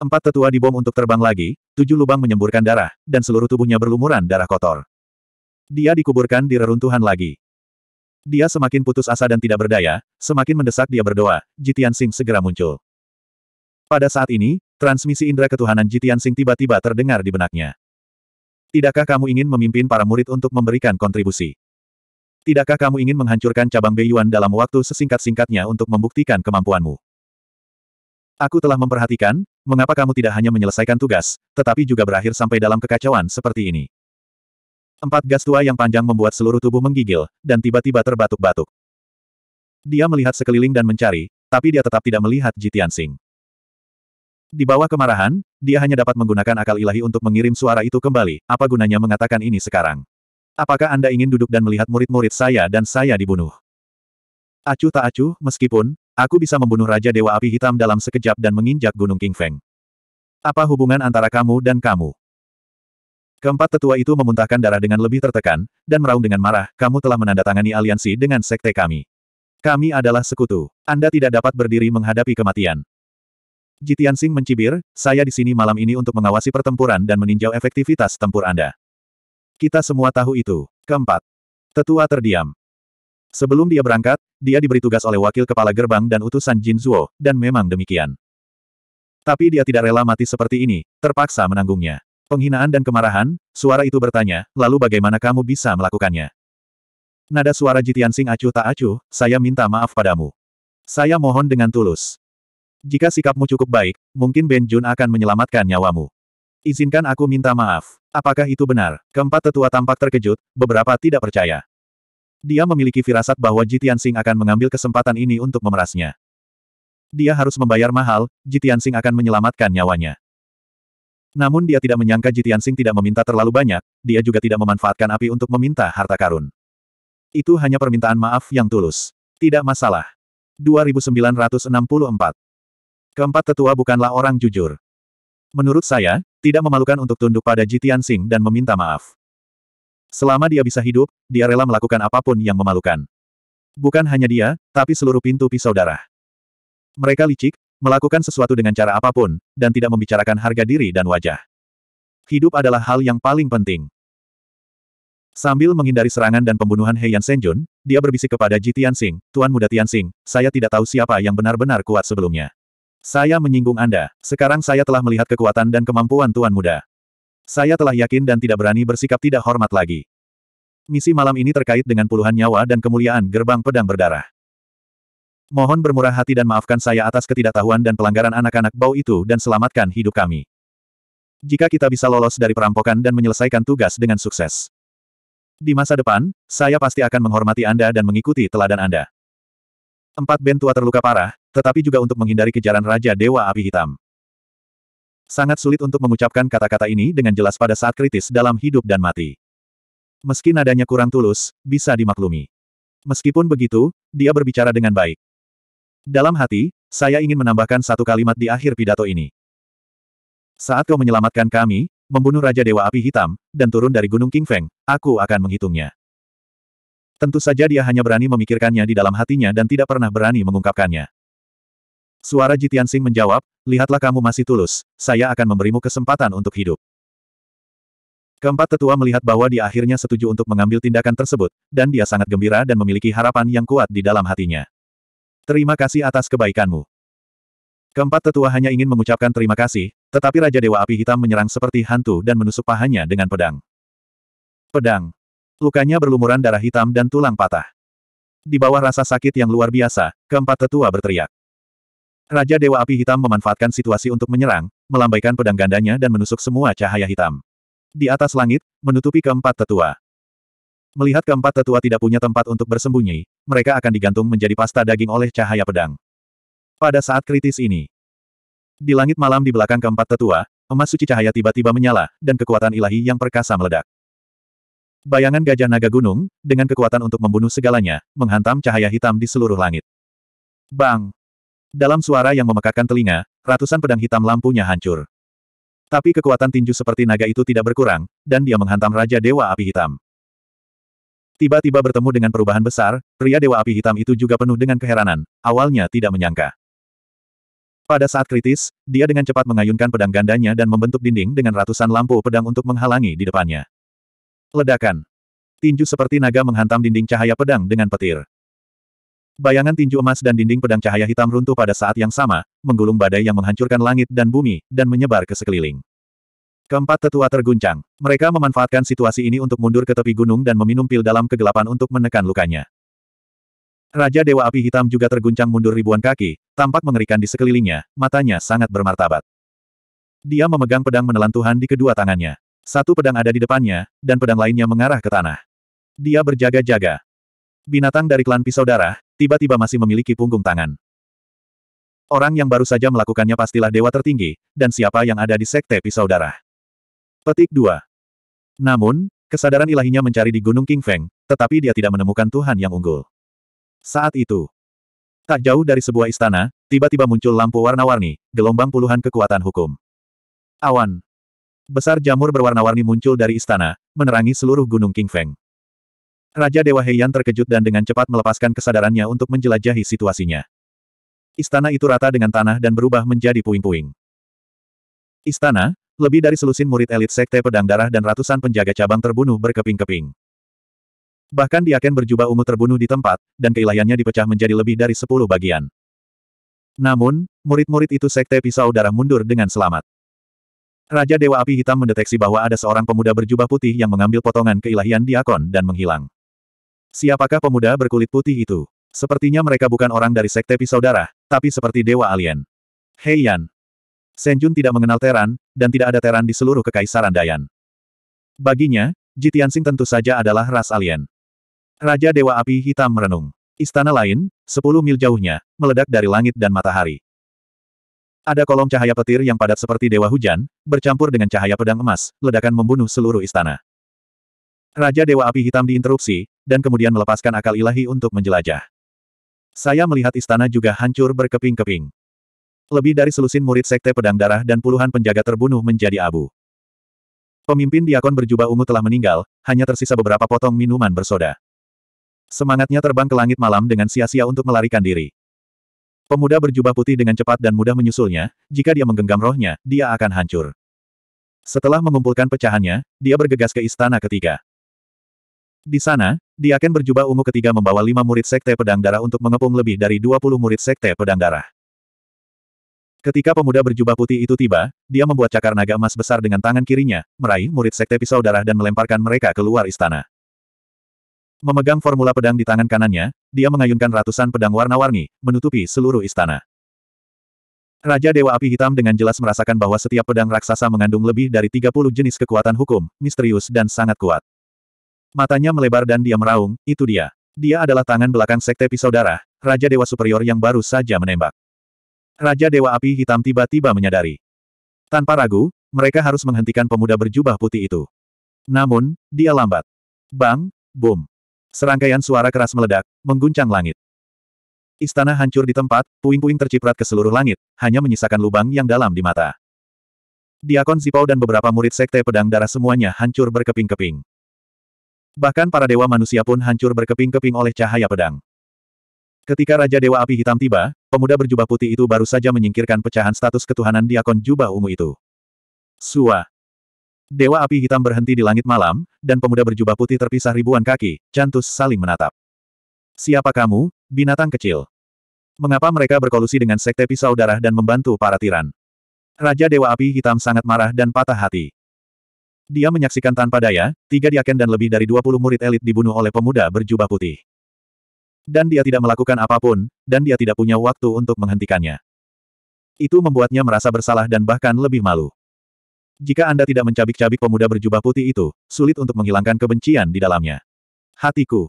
S1: Empat tetua dibom untuk terbang lagi, tujuh lubang menyemburkan darah, dan seluruh tubuhnya berlumuran darah kotor. Dia dikuburkan di reruntuhan lagi. Dia semakin putus asa dan tidak berdaya, semakin mendesak dia berdoa, Jitian Sing segera muncul. Pada saat ini, transmisi indera ketuhanan Jitian Sing tiba-tiba terdengar di benaknya. Tidakkah kamu ingin memimpin para murid untuk memberikan kontribusi? Tidakkah kamu ingin menghancurkan cabang Beiyuan dalam waktu sesingkat-singkatnya untuk membuktikan kemampuanmu? Aku telah memperhatikan, mengapa kamu tidak hanya menyelesaikan tugas, tetapi juga berakhir sampai dalam kekacauan seperti ini. Empat gas tua yang panjang membuat seluruh tubuh menggigil, dan tiba-tiba terbatuk-batuk. Dia melihat sekeliling dan mencari, tapi dia tetap tidak melihat Jitian Sing. Di bawah kemarahan, dia hanya dapat menggunakan akal ilahi untuk mengirim suara itu kembali, apa gunanya mengatakan ini sekarang. Apakah Anda ingin duduk dan melihat murid-murid saya dan saya dibunuh? Acuh tak acuh, meskipun, aku bisa membunuh Raja Dewa Api Hitam dalam sekejap dan menginjak Gunung King Feng. Apa hubungan antara kamu dan kamu? Keempat tetua itu memuntahkan darah dengan lebih tertekan, dan meraung dengan marah, kamu telah menandatangani aliansi dengan sekte kami. Kami adalah sekutu. Anda tidak dapat berdiri menghadapi kematian. Jitian Sing mencibir, saya di sini malam ini untuk mengawasi pertempuran dan meninjau efektivitas tempur Anda. Kita semua tahu itu. Keempat. Tetua terdiam. Sebelum dia berangkat, dia diberi tugas oleh wakil kepala gerbang dan utusan Jin Zuo, dan memang demikian. Tapi dia tidak rela mati seperti ini, terpaksa menanggungnya. Penghinaan dan kemarahan, suara itu bertanya, lalu bagaimana kamu bisa melakukannya? Nada suara Jitian Sing acuh tak acuh, saya minta maaf padamu. Saya mohon dengan tulus. Jika sikapmu cukup baik, mungkin Ben Jun akan menyelamatkan nyawamu. Izinkan aku minta maaf. Apakah itu benar? Keempat tetua tampak terkejut, beberapa tidak percaya. Dia memiliki firasat bahwa Jitian Sing akan mengambil kesempatan ini untuk memerasnya. Dia harus membayar mahal, Jitian Sing akan menyelamatkan nyawanya. Namun dia tidak menyangka Jitian Sing tidak meminta terlalu banyak, dia juga tidak memanfaatkan api untuk meminta harta karun. Itu hanya permintaan maaf yang tulus. Tidak masalah. 2964 Keempat tetua bukanlah orang jujur. Menurut saya, tidak memalukan untuk tunduk pada Jitian Tianxing dan meminta maaf. Selama dia bisa hidup, dia rela melakukan apapun yang memalukan. Bukan hanya dia, tapi seluruh pintu pisau darah. Mereka licik, melakukan sesuatu dengan cara apapun, dan tidak membicarakan harga diri dan wajah. Hidup adalah hal yang paling penting. Sambil menghindari serangan dan pembunuhan Heian Senjun, dia berbisik kepada Jitian Tianxing, Tuan Muda Tian Tianxing, saya tidak tahu siapa yang benar-benar kuat sebelumnya. Saya menyinggung Anda. Sekarang saya telah melihat kekuatan dan kemampuan Tuan Muda. Saya telah yakin dan tidak berani bersikap tidak hormat lagi. Misi malam ini terkait dengan puluhan nyawa dan kemuliaan gerbang pedang berdarah. Mohon bermurah hati dan maafkan saya atas ketidaktahuan dan pelanggaran anak-anak bau itu dan selamatkan hidup kami. Jika kita bisa lolos dari perampokan dan menyelesaikan tugas dengan sukses. Di masa depan, saya pasti akan menghormati Anda dan mengikuti teladan Anda. Empat bentua terluka parah, tetapi juga untuk menghindari kejaran Raja Dewa Api Hitam. Sangat sulit untuk mengucapkan kata-kata ini dengan jelas pada saat kritis dalam hidup dan mati. Meski nadanya kurang tulus, bisa dimaklumi. Meskipun begitu, dia berbicara dengan baik. Dalam hati, saya ingin menambahkan satu kalimat di akhir pidato ini. Saat kau menyelamatkan kami, membunuh Raja Dewa Api Hitam, dan turun dari Gunung King Feng, aku akan menghitungnya. Tentu saja dia hanya berani memikirkannya di dalam hatinya dan tidak pernah berani mengungkapkannya. Suara Jitian Sing menjawab, lihatlah kamu masih tulus, saya akan memberimu kesempatan untuk hidup. Keempat tetua melihat bahwa dia akhirnya setuju untuk mengambil tindakan tersebut, dan dia sangat gembira dan memiliki harapan yang kuat di dalam hatinya. Terima kasih atas kebaikanmu. Keempat tetua hanya ingin mengucapkan terima kasih, tetapi Raja Dewa Api Hitam menyerang seperti hantu dan menusuk pahanya dengan pedang. Pedang. Lukanya berlumuran darah hitam dan tulang patah. Di bawah rasa sakit yang luar biasa, keempat tetua berteriak. Raja Dewa Api Hitam memanfaatkan situasi untuk menyerang, melambaikan pedang gandanya dan menusuk semua cahaya hitam. Di atas langit, menutupi keempat tetua. Melihat keempat tetua tidak punya tempat untuk bersembunyi, mereka akan digantung menjadi pasta daging oleh cahaya pedang. Pada saat kritis ini, di langit malam di belakang keempat tetua, emas suci cahaya tiba-tiba menyala, dan kekuatan ilahi yang perkasa meledak. Bayangan gajah naga gunung, dengan kekuatan untuk membunuh segalanya, menghantam cahaya hitam di seluruh langit. Bang! Dalam suara yang memekakan telinga, ratusan pedang hitam lampunya hancur. Tapi kekuatan tinju seperti naga itu tidak berkurang, dan dia menghantam Raja Dewa Api Hitam. Tiba-tiba bertemu dengan perubahan besar, pria Dewa Api Hitam itu juga penuh dengan keheranan, awalnya tidak menyangka. Pada saat kritis, dia dengan cepat mengayunkan pedang gandanya dan membentuk dinding dengan ratusan lampu pedang untuk menghalangi di depannya. Ledakan. Tinju seperti naga menghantam dinding cahaya pedang dengan petir. Bayangan tinju emas dan dinding pedang cahaya hitam runtuh pada saat yang sama, menggulung badai yang menghancurkan langit dan bumi, dan menyebar ke sekeliling. Keempat tetua terguncang. Mereka memanfaatkan situasi ini untuk mundur ke tepi gunung dan meminum pil dalam kegelapan untuk menekan lukanya. Raja Dewa Api Hitam juga terguncang mundur ribuan kaki, tampak mengerikan di sekelilingnya, matanya sangat bermartabat. Dia memegang pedang menelan Tuhan di kedua tangannya. Satu pedang ada di depannya, dan pedang lainnya mengarah ke tanah. Dia berjaga-jaga. Binatang dari klan pisau darah, tiba-tiba masih memiliki punggung tangan. Orang yang baru saja melakukannya pastilah dewa tertinggi, dan siapa yang ada di sekte pisau darah. Petik 2. Namun, kesadaran ilahinya mencari di Gunung King Feng, tetapi dia tidak menemukan Tuhan yang unggul. Saat itu, tak jauh dari sebuah istana, tiba-tiba muncul lampu warna-warni, gelombang puluhan kekuatan hukum. Awan. Besar jamur berwarna-warni muncul dari istana, menerangi seluruh Gunung King Feng. Raja Dewa Heian terkejut dan dengan cepat melepaskan kesadarannya untuk menjelajahi situasinya. Istana itu rata dengan tanah dan berubah menjadi puing-puing. Istana, lebih dari selusin murid elit sekte pedang darah dan ratusan penjaga cabang terbunuh berkeping-keping. Bahkan Diaken berjubah ungu terbunuh di tempat, dan keilahiannya dipecah menjadi lebih dari sepuluh bagian. Namun, murid-murid itu sekte pisau darah mundur dengan selamat. Raja Dewa Api Hitam mendeteksi bahwa ada seorang pemuda berjubah putih yang mengambil potongan keilahian Diakon dan menghilang. Siapakah pemuda berkulit putih itu? Sepertinya mereka bukan orang dari sekte pisau darah, tapi seperti dewa alien. Hei Yan. Senjun tidak mengenal Teran, dan tidak ada Teran di seluruh kekaisaran Dayan. Baginya, Jitiansing tentu saja adalah ras alien. Raja Dewa Api Hitam merenung. Istana lain, sepuluh mil jauhnya, meledak dari langit dan matahari. Ada kolom cahaya petir yang padat seperti dewa hujan, bercampur dengan cahaya pedang emas, ledakan membunuh seluruh istana. Raja Dewa Api Hitam diinterupsi, dan kemudian melepaskan akal ilahi untuk menjelajah. Saya melihat istana juga hancur berkeping-keping. Lebih dari selusin murid sekte pedang darah dan puluhan penjaga terbunuh menjadi abu. Pemimpin diakon berjubah ungu telah meninggal, hanya tersisa beberapa potong minuman bersoda. Semangatnya terbang ke langit malam dengan sia-sia untuk melarikan diri. Pemuda berjubah putih dengan cepat dan mudah menyusulnya, jika dia menggenggam rohnya, dia akan hancur. Setelah mengumpulkan pecahannya, dia bergegas ke istana ketiga. Di sana, Diaken berjubah ungu ketiga membawa lima murid sekte pedang darah untuk mengepung lebih dari 20 murid sekte pedang darah. Ketika pemuda berjubah putih itu tiba, dia membuat cakar naga emas besar dengan tangan kirinya, meraih murid sekte pisau darah dan melemparkan mereka keluar istana. Memegang formula pedang di tangan kanannya, dia mengayunkan ratusan pedang warna-warni, menutupi seluruh istana. Raja Dewa Api Hitam dengan jelas merasakan bahwa setiap pedang raksasa mengandung lebih dari 30 jenis kekuatan hukum, misterius dan sangat kuat. Matanya melebar dan dia meraung, itu dia. Dia adalah tangan belakang Sekte Pisau Darah, Raja Dewa Superior yang baru saja menembak. Raja Dewa Api Hitam tiba-tiba menyadari. Tanpa ragu, mereka harus menghentikan pemuda berjubah putih itu. Namun, dia lambat. Bang, boom. Serangkaian suara keras meledak, mengguncang langit. Istana hancur di tempat, puing-puing terciprat ke seluruh langit, hanya menyisakan lubang yang dalam di mata. Diakon Zipau dan beberapa murid sekte pedang darah semuanya hancur berkeping-keping. Bahkan para dewa manusia pun hancur berkeping-keping oleh cahaya pedang. Ketika Raja Dewa Api Hitam tiba, pemuda berjubah putih itu baru saja menyingkirkan pecahan status ketuhanan diakon jubah ungu itu. Sua. Dewa Api Hitam berhenti di langit malam, dan pemuda berjubah putih terpisah ribuan kaki, cantus saling menatap. Siapa kamu, binatang kecil? Mengapa mereka berkolusi dengan sekte pisau darah dan membantu para tiran? Raja Dewa Api Hitam sangat marah dan patah hati. Dia menyaksikan tanpa daya, tiga diaken dan lebih dari 20 murid elit dibunuh oleh pemuda berjubah putih. Dan dia tidak melakukan apapun, dan dia tidak punya waktu untuk menghentikannya. Itu membuatnya merasa bersalah dan bahkan lebih malu. Jika Anda tidak mencabik-cabik pemuda berjubah putih itu, sulit untuk menghilangkan kebencian di dalamnya. Hatiku.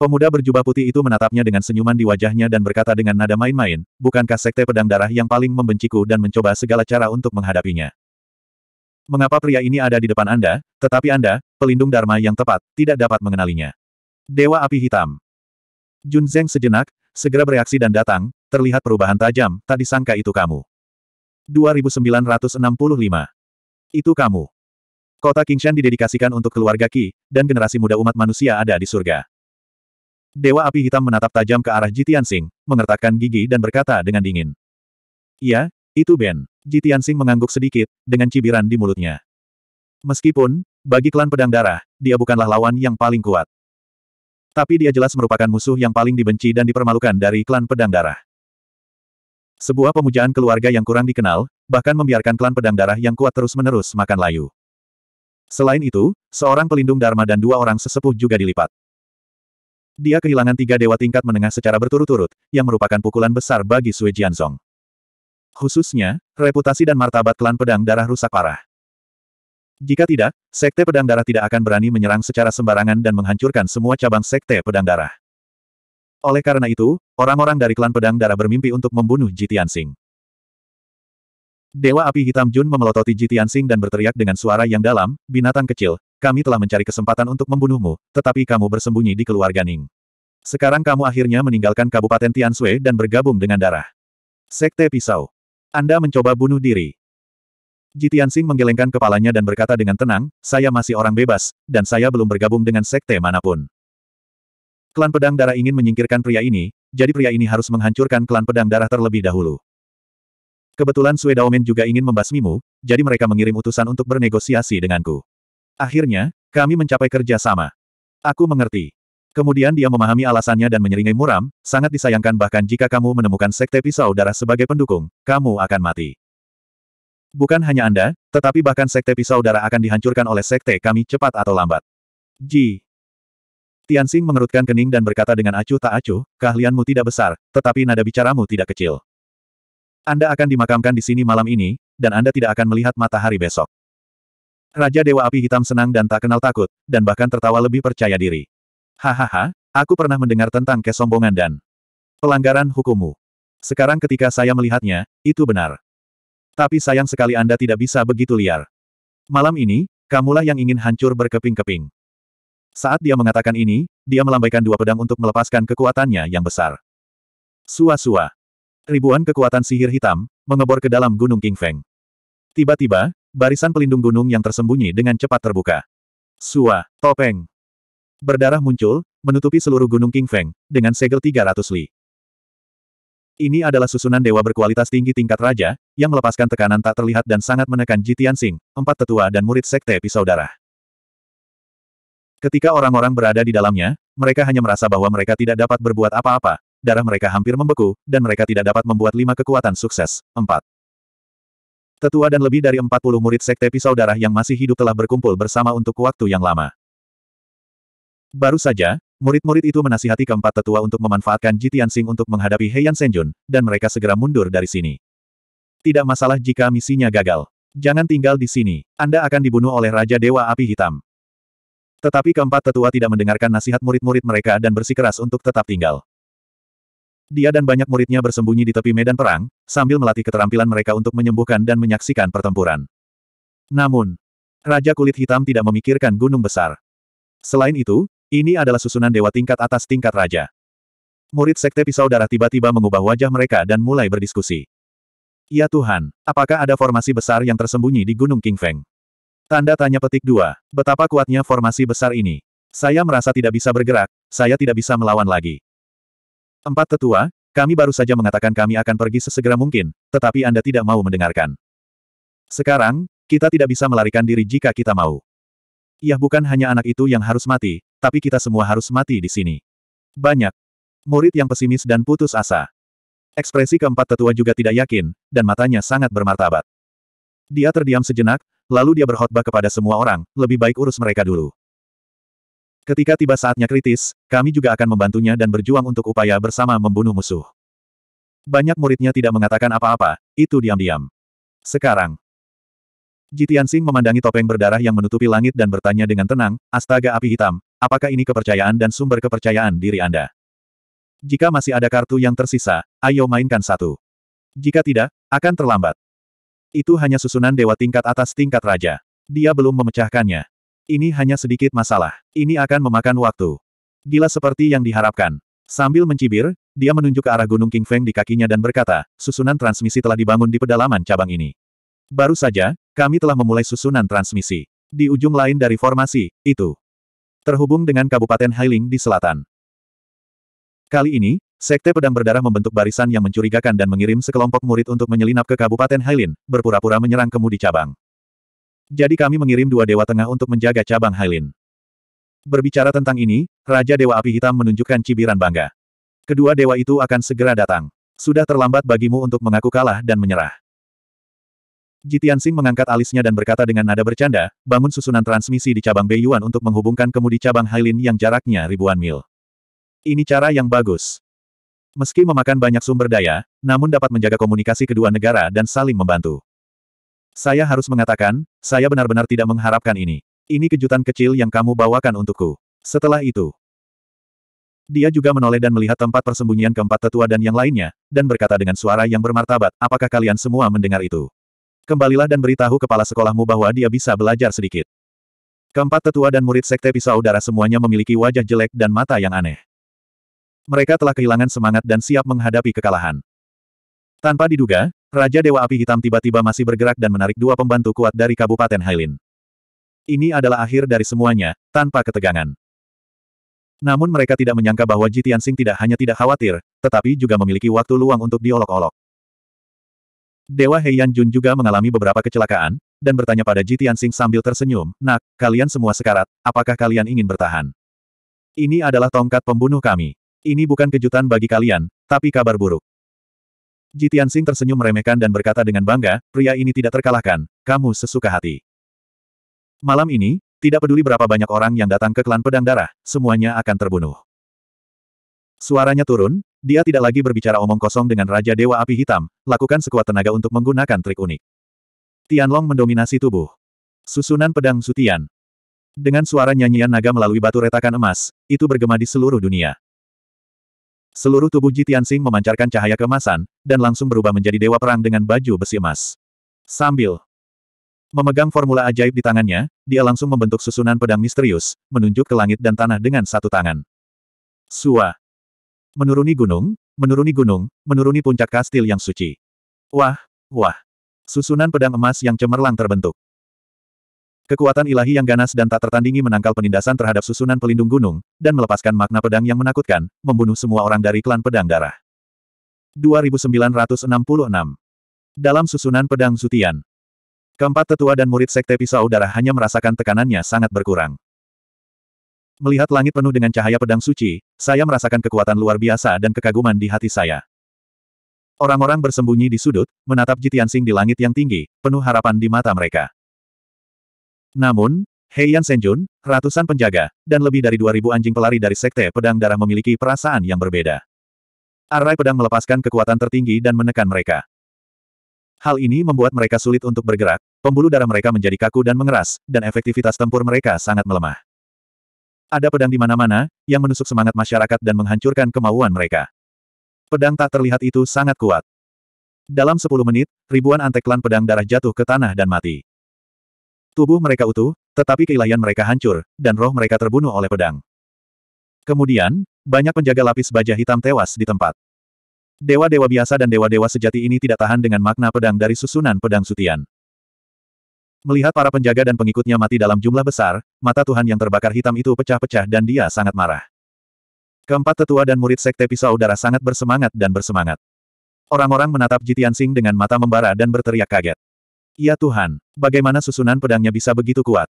S1: Pemuda berjubah putih itu menatapnya dengan senyuman di wajahnya dan berkata dengan nada main-main, bukankah sekte pedang darah yang paling membenciku dan mencoba segala cara untuk menghadapinya. Mengapa pria ini ada di depan Anda, tetapi Anda, pelindung Dharma yang tepat, tidak dapat mengenalinya. Dewa Api Hitam Jun Zeng sejenak, segera bereaksi dan datang, terlihat perubahan tajam, tak disangka itu kamu. 2965 Itu kamu. Kota Kingshan didedikasikan untuk keluarga Qi, dan generasi muda umat manusia ada di surga. Dewa Api Hitam menatap tajam ke arah Jitian Sing, mengertakkan gigi dan berkata dengan dingin. Iya, itu Ben. Tianxing mengangguk sedikit, dengan cibiran di mulutnya. Meskipun, bagi klan pedang darah, dia bukanlah lawan yang paling kuat. Tapi dia jelas merupakan musuh yang paling dibenci dan dipermalukan dari klan pedang darah. Sebuah pemujaan keluarga yang kurang dikenal, bahkan membiarkan klan pedang darah yang kuat terus-menerus makan layu. Selain itu, seorang pelindung Dharma dan dua orang sesepuh juga dilipat. Dia kehilangan tiga dewa tingkat menengah secara berturut-turut, yang merupakan pukulan besar bagi Sui Jianzong. Khususnya, reputasi dan martabat klan pedang darah rusak parah. Jika tidak, Sekte Pedang Darah tidak akan berani menyerang secara sembarangan dan menghancurkan semua cabang Sekte Pedang Darah. Oleh karena itu, orang-orang dari klan Pedang Darah bermimpi untuk membunuh Jitian Sing. Dewa Api Hitam Jun memelototi Jitian Sing dan berteriak dengan suara yang dalam, binatang kecil, kami telah mencari kesempatan untuk membunuhmu, tetapi kamu bersembunyi di keluarga Ning. Sekarang kamu akhirnya meninggalkan Kabupaten tianshui dan bergabung dengan darah. Sekte Pisau. Anda mencoba bunuh diri. Jitian Sing menggelengkan kepalanya dan berkata dengan tenang, saya masih orang bebas, dan saya belum bergabung dengan sekte manapun. Klan Pedang Darah ingin menyingkirkan pria ini, jadi pria ini harus menghancurkan klan Pedang Darah terlebih dahulu. Kebetulan Sue Daomen juga ingin membasmimu, jadi mereka mengirim utusan untuk bernegosiasi denganku. Akhirnya, kami mencapai kerja sama. Aku mengerti. Kemudian dia memahami alasannya dan menyeringai muram, sangat disayangkan bahkan jika kamu menemukan sekte pisau darah sebagai pendukung, kamu akan mati. Bukan hanya Anda, tetapi bahkan sekte pisau darah akan dihancurkan oleh sekte kami cepat atau lambat. Ji. Tianxing mengerutkan kening dan berkata dengan acuh tak acuh, keahlianmu tidak besar, tetapi nada bicaramu tidak kecil. Anda akan dimakamkan di sini malam ini, dan Anda tidak akan melihat matahari besok. Raja Dewa Api Hitam senang dan tak kenal takut, dan bahkan tertawa lebih percaya diri. Hahaha, aku pernah mendengar tentang kesombongan dan pelanggaran hukummu. Sekarang ketika saya melihatnya, itu benar. Tapi sayang sekali Anda tidak bisa begitu liar. Malam ini, kamulah yang ingin hancur berkeping-keping. Saat dia mengatakan ini, dia melambaikan dua pedang untuk melepaskan kekuatannya yang besar. Sua-sua. Ribuan kekuatan sihir hitam, mengebor ke dalam Gunung King Feng. Tiba-tiba, barisan pelindung gunung yang tersembunyi dengan cepat terbuka. Sua, topeng, Berdarah muncul, menutupi seluruh gunung King Feng, dengan segel 300 li. Ini adalah susunan dewa berkualitas tinggi tingkat raja, yang melepaskan tekanan tak terlihat dan sangat menekan Ji Tianxing, empat tetua dan murid sekte pisau darah. Ketika orang-orang berada di dalamnya, mereka hanya merasa bahwa mereka tidak dapat berbuat apa-apa, darah mereka hampir membeku, dan mereka tidak dapat membuat lima kekuatan sukses. empat Tetua dan lebih dari 40 murid sekte pisau darah yang masih hidup telah berkumpul bersama untuk waktu yang lama. Baru saja, murid-murid itu menasihati keempat tetua untuk memanfaatkan Jitian Sing untuk menghadapi Heian Senjun, dan mereka segera mundur dari sini. Tidak masalah jika misinya gagal. Jangan tinggal di sini. Anda akan dibunuh oleh Raja Dewa Api Hitam. Tetapi keempat tetua tidak mendengarkan nasihat murid-murid mereka dan bersikeras untuk tetap tinggal. Dia dan banyak muridnya bersembunyi di tepi medan perang, sambil melatih keterampilan mereka untuk menyembuhkan dan menyaksikan pertempuran. Namun, Raja Kulit Hitam tidak memikirkan gunung besar. Selain itu, ini adalah susunan dewa tingkat atas tingkat raja. Murid Sekte Pisau Darah tiba-tiba mengubah wajah mereka dan mulai berdiskusi. Ya Tuhan, apakah ada formasi besar yang tersembunyi di Gunung King Feng? Tanda tanya petik dua, betapa kuatnya formasi besar ini. Saya merasa tidak bisa bergerak, saya tidak bisa melawan lagi. Empat tetua, kami baru saja mengatakan kami akan pergi sesegera mungkin, tetapi Anda tidak mau mendengarkan. Sekarang, kita tidak bisa melarikan diri jika kita mau. Ya bukan hanya anak itu yang harus mati, tapi kita semua harus mati di sini. Banyak. Murid yang pesimis dan putus asa. Ekspresi keempat tetua juga tidak yakin, dan matanya sangat bermartabat. Dia terdiam sejenak, lalu dia berkhotbah kepada semua orang, lebih baik urus mereka dulu. Ketika tiba saatnya kritis, kami juga akan membantunya dan berjuang untuk upaya bersama membunuh musuh. Banyak muridnya tidak mengatakan apa-apa, itu diam-diam. Sekarang, Jitian Sing memandangi topeng berdarah yang menutupi langit dan bertanya dengan tenang, Astaga api hitam, apakah ini kepercayaan dan sumber kepercayaan diri Anda? Jika masih ada kartu yang tersisa, ayo mainkan satu. Jika tidak, akan terlambat. Itu hanya susunan dewa tingkat atas tingkat raja. Dia belum memecahkannya. Ini hanya sedikit masalah. Ini akan memakan waktu. Gila seperti yang diharapkan. Sambil mencibir, dia menunjuk ke arah Gunung King Feng di kakinya dan berkata, susunan transmisi telah dibangun di pedalaman cabang ini. Baru saja, kami telah memulai susunan transmisi. Di ujung lain dari formasi, itu terhubung dengan Kabupaten Hailing di selatan. Kali ini, Sekte Pedang Berdarah membentuk barisan yang mencurigakan dan mengirim sekelompok murid untuk menyelinap ke Kabupaten Hailing, berpura-pura menyerang kemudi cabang. Jadi kami mengirim dua Dewa Tengah untuk menjaga cabang Hailing. Berbicara tentang ini, Raja Dewa Api Hitam menunjukkan cibiran bangga. Kedua dewa itu akan segera datang. Sudah terlambat bagimu untuk mengaku kalah dan menyerah. Jitian Sing mengangkat alisnya dan berkata dengan nada bercanda, bangun susunan transmisi di cabang Beiyuan untuk menghubungkan kemudi cabang Hailin yang jaraknya ribuan mil. Ini cara yang bagus. Meski memakan banyak sumber daya, namun dapat menjaga komunikasi kedua negara dan saling membantu. Saya harus mengatakan, saya benar-benar tidak mengharapkan ini. Ini kejutan kecil yang kamu bawakan untukku. Setelah itu, dia juga menoleh dan melihat tempat persembunyian keempat tetua dan yang lainnya, dan berkata dengan suara yang bermartabat, apakah kalian semua mendengar itu? Kembalilah dan beritahu kepala sekolahmu bahwa dia bisa belajar sedikit. Keempat tetua dan murid sekte pisau darah semuanya memiliki wajah jelek dan mata yang aneh. Mereka telah kehilangan semangat dan siap menghadapi kekalahan. Tanpa diduga, Raja Dewa Api Hitam tiba-tiba masih bergerak dan menarik dua pembantu kuat dari Kabupaten Hailin. Ini adalah akhir dari semuanya, tanpa ketegangan. Namun mereka tidak menyangka bahwa Jitian Sing tidak hanya tidak khawatir, tetapi juga memiliki waktu luang untuk diolok-olok. Dewa Heian Jun juga mengalami beberapa kecelakaan, dan bertanya pada Ji Tianxing sambil tersenyum, Nak, kalian semua sekarat, apakah kalian ingin bertahan? Ini adalah tongkat pembunuh kami. Ini bukan kejutan bagi kalian, tapi kabar buruk. Ji Tianxing tersenyum meremehkan dan berkata dengan bangga, pria ini tidak terkalahkan, kamu sesuka hati. Malam ini, tidak peduli berapa banyak orang yang datang ke klan pedang darah, semuanya akan terbunuh. Suaranya turun, dia tidak lagi berbicara omong kosong dengan Raja Dewa Api Hitam, lakukan sekuat tenaga untuk menggunakan trik unik. Tianlong mendominasi tubuh. Susunan pedang Sutian. Dengan suara nyanyian naga melalui batu retakan emas, itu bergema di seluruh dunia. Seluruh tubuh Ji Tianxing memancarkan cahaya kemasan, dan langsung berubah menjadi dewa perang dengan baju besi emas. Sambil memegang formula ajaib di tangannya, dia langsung membentuk susunan pedang misterius, menunjuk ke langit dan tanah dengan satu tangan. Suah. Menuruni gunung, menuruni gunung, menuruni puncak kastil yang suci. Wah, wah. Susunan pedang emas yang cemerlang terbentuk. Kekuatan ilahi yang ganas dan tak tertandingi menangkal penindasan terhadap susunan pelindung gunung, dan melepaskan makna pedang yang menakutkan, membunuh semua orang dari klan pedang darah. 2966 Dalam susunan pedang Zutian Keempat tetua dan murid sekte pisau darah hanya merasakan tekanannya sangat berkurang. Melihat langit penuh dengan cahaya pedang suci, saya merasakan kekuatan luar biasa dan kekaguman di hati saya. Orang-orang bersembunyi di sudut, menatap Jitiansing di langit yang tinggi, penuh harapan di mata mereka. Namun, Heian Senjun, ratusan penjaga, dan lebih dari 2000 anjing pelari dari Sekte Pedang Darah memiliki perasaan yang berbeda. Arai pedang melepaskan kekuatan tertinggi dan menekan mereka. Hal ini membuat mereka sulit untuk bergerak, pembuluh darah mereka menjadi kaku dan mengeras, dan efektivitas tempur mereka sangat melemah. Ada pedang di mana-mana, yang menusuk semangat masyarakat dan menghancurkan kemauan mereka. Pedang tak terlihat itu sangat kuat. Dalam sepuluh menit, ribuan antek pedang darah jatuh ke tanah dan mati. Tubuh mereka utuh, tetapi keilahian mereka hancur, dan roh mereka terbunuh oleh pedang. Kemudian, banyak penjaga lapis baja hitam tewas di tempat. Dewa-dewa biasa dan dewa-dewa sejati ini tidak tahan dengan makna pedang dari susunan pedang sutian. Melihat para penjaga dan pengikutnya mati dalam jumlah besar, mata Tuhan yang terbakar hitam itu pecah-pecah dan dia sangat marah. Keempat tetua dan murid sekte pisau darah sangat bersemangat dan bersemangat. Orang-orang menatap Jitian Sing dengan mata membara dan berteriak kaget. Ya Tuhan, bagaimana susunan pedangnya bisa begitu kuat?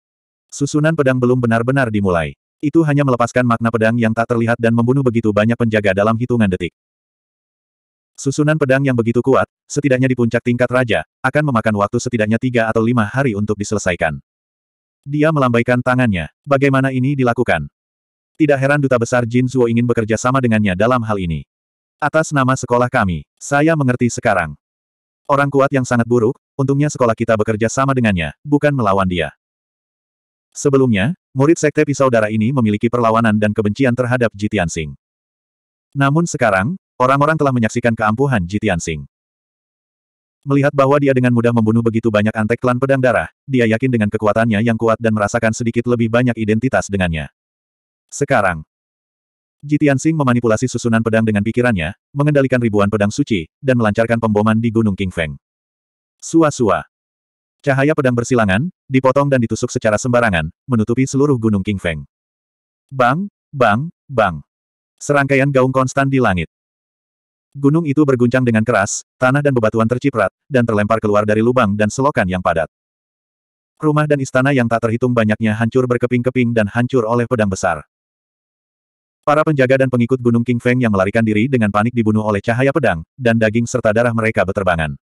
S1: Susunan pedang belum benar-benar dimulai. Itu hanya melepaskan makna pedang yang tak terlihat dan membunuh begitu banyak penjaga dalam hitungan detik. Susunan pedang yang begitu kuat, setidaknya di puncak tingkat raja, akan memakan waktu setidaknya tiga atau lima hari untuk diselesaikan. Dia melambaikan tangannya. Bagaimana ini dilakukan? Tidak heran duta besar Jin Zuo ingin bekerja sama dengannya dalam hal ini. Atas nama sekolah kami, saya mengerti sekarang. Orang kuat yang sangat buruk, untungnya sekolah kita bekerja sama dengannya, bukan melawan dia. Sebelumnya, murid sekte pisau darah ini memiliki perlawanan dan kebencian terhadap Jitian Sing. Namun sekarang, Orang-orang telah menyaksikan keampuhan Ji Tianxing. Melihat bahwa dia dengan mudah membunuh begitu banyak antek klan pedang darah, dia yakin dengan kekuatannya yang kuat dan merasakan sedikit lebih banyak identitas dengannya. Sekarang, Jitian Sing memanipulasi susunan pedang dengan pikirannya, mengendalikan ribuan pedang suci, dan melancarkan pemboman di Gunung King Feng. Sua-sua. Cahaya pedang bersilangan, dipotong dan ditusuk secara sembarangan, menutupi seluruh Gunung King Feng. Bang, bang, bang. Serangkaian gaung konstan di langit. Gunung itu berguncang dengan keras, tanah dan bebatuan terciprat, dan terlempar keluar dari lubang dan selokan yang padat. Rumah dan istana yang tak terhitung banyaknya hancur berkeping-keping dan hancur oleh pedang besar. Para penjaga dan pengikut Gunung King Feng yang melarikan diri dengan panik dibunuh oleh cahaya pedang, dan daging serta darah mereka beterbangan.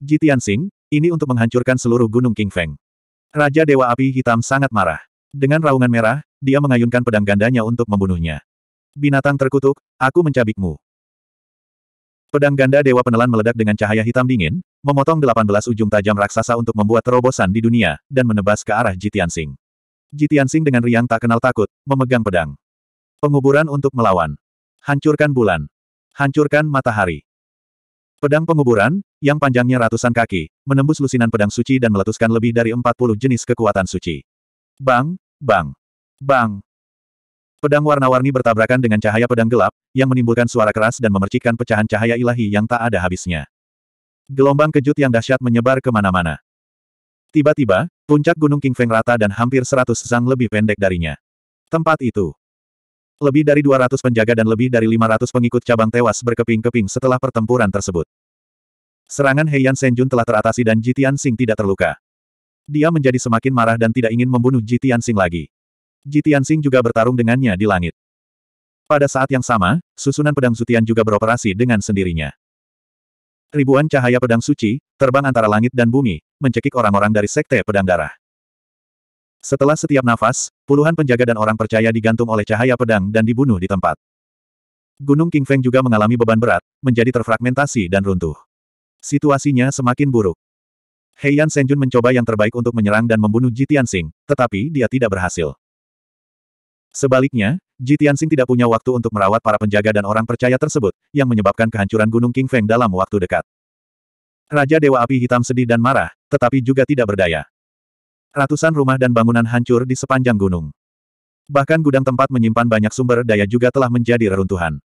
S1: Jitian Tianxing, ini untuk menghancurkan seluruh Gunung King Feng. Raja Dewa Api Hitam sangat marah. Dengan raungan merah, dia mengayunkan pedang gandanya untuk membunuhnya. Binatang terkutuk, aku mencabikmu. Pedang ganda Dewa Penelan meledak dengan cahaya hitam dingin, memotong 18 ujung tajam raksasa untuk membuat terobosan di dunia, dan menebas ke arah Jitian Sing. Jitian Sing dengan riang tak kenal takut, memegang pedang. Penguburan untuk melawan. Hancurkan bulan. Hancurkan matahari. Pedang penguburan, yang panjangnya ratusan kaki, menembus lusinan pedang suci dan meletuskan lebih dari 40 jenis kekuatan suci. Bang, bang, bang. Pedang warna-warni bertabrakan dengan cahaya pedang gelap, yang menimbulkan suara keras dan memercikkan pecahan cahaya ilahi yang tak ada habisnya. Gelombang kejut yang dahsyat menyebar kemana-mana. Tiba-tiba, puncak Gunung King Feng rata dan hampir seratus zang lebih pendek darinya. Tempat itu. Lebih dari 200 penjaga dan lebih dari 500 pengikut cabang tewas berkeping-keping setelah pertempuran tersebut. Serangan Heian Senjun telah teratasi dan Jitian Sing tidak terluka. Dia menjadi semakin marah dan tidak ingin membunuh Jitian Sing lagi. Ji Tianxing juga bertarung dengannya di langit. Pada saat yang sama, susunan pedang Zutian juga beroperasi dengan sendirinya. Ribuan cahaya pedang suci, terbang antara langit dan bumi, mencekik orang-orang dari Sekte Pedang Darah. Setelah setiap nafas, puluhan penjaga dan orang percaya digantung oleh cahaya pedang dan dibunuh di tempat. Gunung King Feng juga mengalami beban berat, menjadi terfragmentasi dan runtuh. Situasinya semakin buruk. Heian Senjun mencoba yang terbaik untuk menyerang dan membunuh Jitian Tianxing, tetapi dia tidak berhasil. Sebaliknya, Ji Tianxing tidak punya waktu untuk merawat para penjaga dan orang percaya tersebut, yang menyebabkan kehancuran Gunung King Feng dalam waktu dekat. Raja Dewa Api Hitam sedih dan marah, tetapi juga tidak berdaya. Ratusan rumah dan bangunan hancur di sepanjang gunung. Bahkan gudang tempat menyimpan banyak sumber daya juga telah menjadi reruntuhan.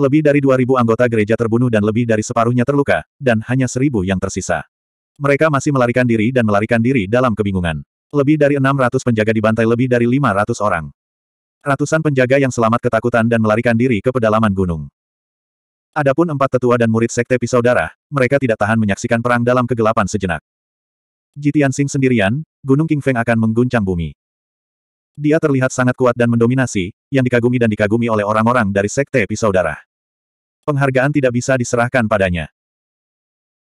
S1: Lebih dari 2.000 anggota gereja terbunuh dan lebih dari separuhnya terluka, dan hanya 1.000 yang tersisa. Mereka masih melarikan diri dan melarikan diri dalam kebingungan. Lebih dari 600 penjaga dibantai lebih dari 500 orang. Ratusan penjaga yang selamat ketakutan dan melarikan diri ke pedalaman gunung. Adapun empat tetua dan murid sekte pisau darah, mereka tidak tahan menyaksikan perang dalam kegelapan sejenak. Jitian Sing sendirian, Gunung King Feng akan mengguncang bumi. Dia terlihat sangat kuat dan mendominasi, yang dikagumi dan dikagumi oleh orang-orang dari sekte pisau darah. Penghargaan tidak bisa diserahkan padanya.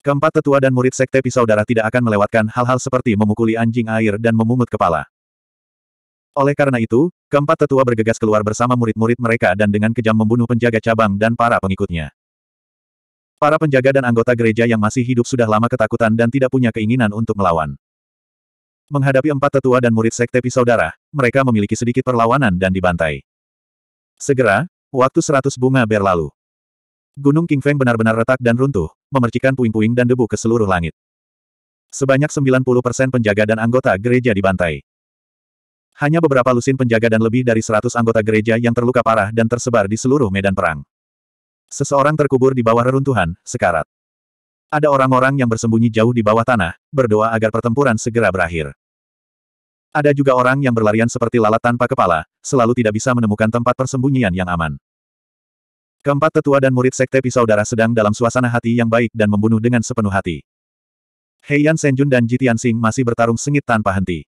S1: Keempat tetua dan murid sekte pisau darah tidak akan melewatkan hal-hal seperti memukuli anjing air dan memungut kepala. Oleh karena itu, keempat tetua bergegas keluar bersama murid-murid mereka dan dengan kejam membunuh penjaga cabang dan para pengikutnya. Para penjaga dan anggota gereja yang masih hidup sudah lama ketakutan dan tidak punya keinginan untuk melawan. Menghadapi empat tetua dan murid sekte pisau darah, mereka memiliki sedikit perlawanan dan dibantai. Segera, waktu seratus bunga berlalu. Gunung King Feng benar-benar retak dan runtuh, memercikan puing-puing dan debu ke seluruh langit. Sebanyak 90% penjaga dan anggota gereja dibantai. Hanya beberapa lusin penjaga dan lebih dari 100 anggota gereja yang terluka parah dan tersebar di seluruh medan perang. Seseorang terkubur di bawah reruntuhan, sekarat. Ada orang-orang yang bersembunyi jauh di bawah tanah, berdoa agar pertempuran segera berakhir. Ada juga orang yang berlarian seperti lalat tanpa kepala, selalu tidak bisa menemukan tempat persembunyian yang aman. Keempat tetua dan murid sekte pisau darah sedang dalam suasana hati yang baik dan membunuh dengan sepenuh hati. Heian Senjun dan Jitian Sing masih bertarung sengit tanpa henti.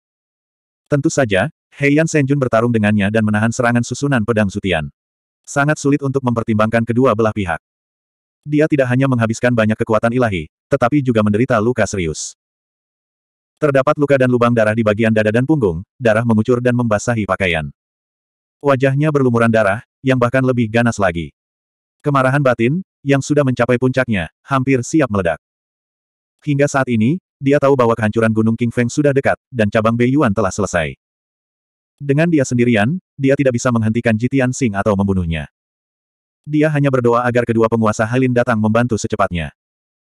S1: Tentu saja, Heian Senjun bertarung dengannya dan menahan serangan susunan pedang Zutian. Sangat sulit untuk mempertimbangkan kedua belah pihak. Dia tidak hanya menghabiskan banyak kekuatan ilahi, tetapi juga menderita luka serius. Terdapat luka dan lubang darah di bagian dada dan punggung, darah mengucur dan membasahi pakaian. Wajahnya berlumuran darah, yang bahkan lebih ganas lagi. Kemarahan batin, yang sudah mencapai puncaknya, hampir siap meledak. Hingga saat ini, dia tahu bahwa kehancuran Gunung King Feng sudah dekat, dan cabang Bei Yuan telah selesai. Dengan dia sendirian, dia tidak bisa menghentikan Jitian Sing atau membunuhnya. Dia hanya berdoa agar kedua penguasa Halin datang membantu secepatnya.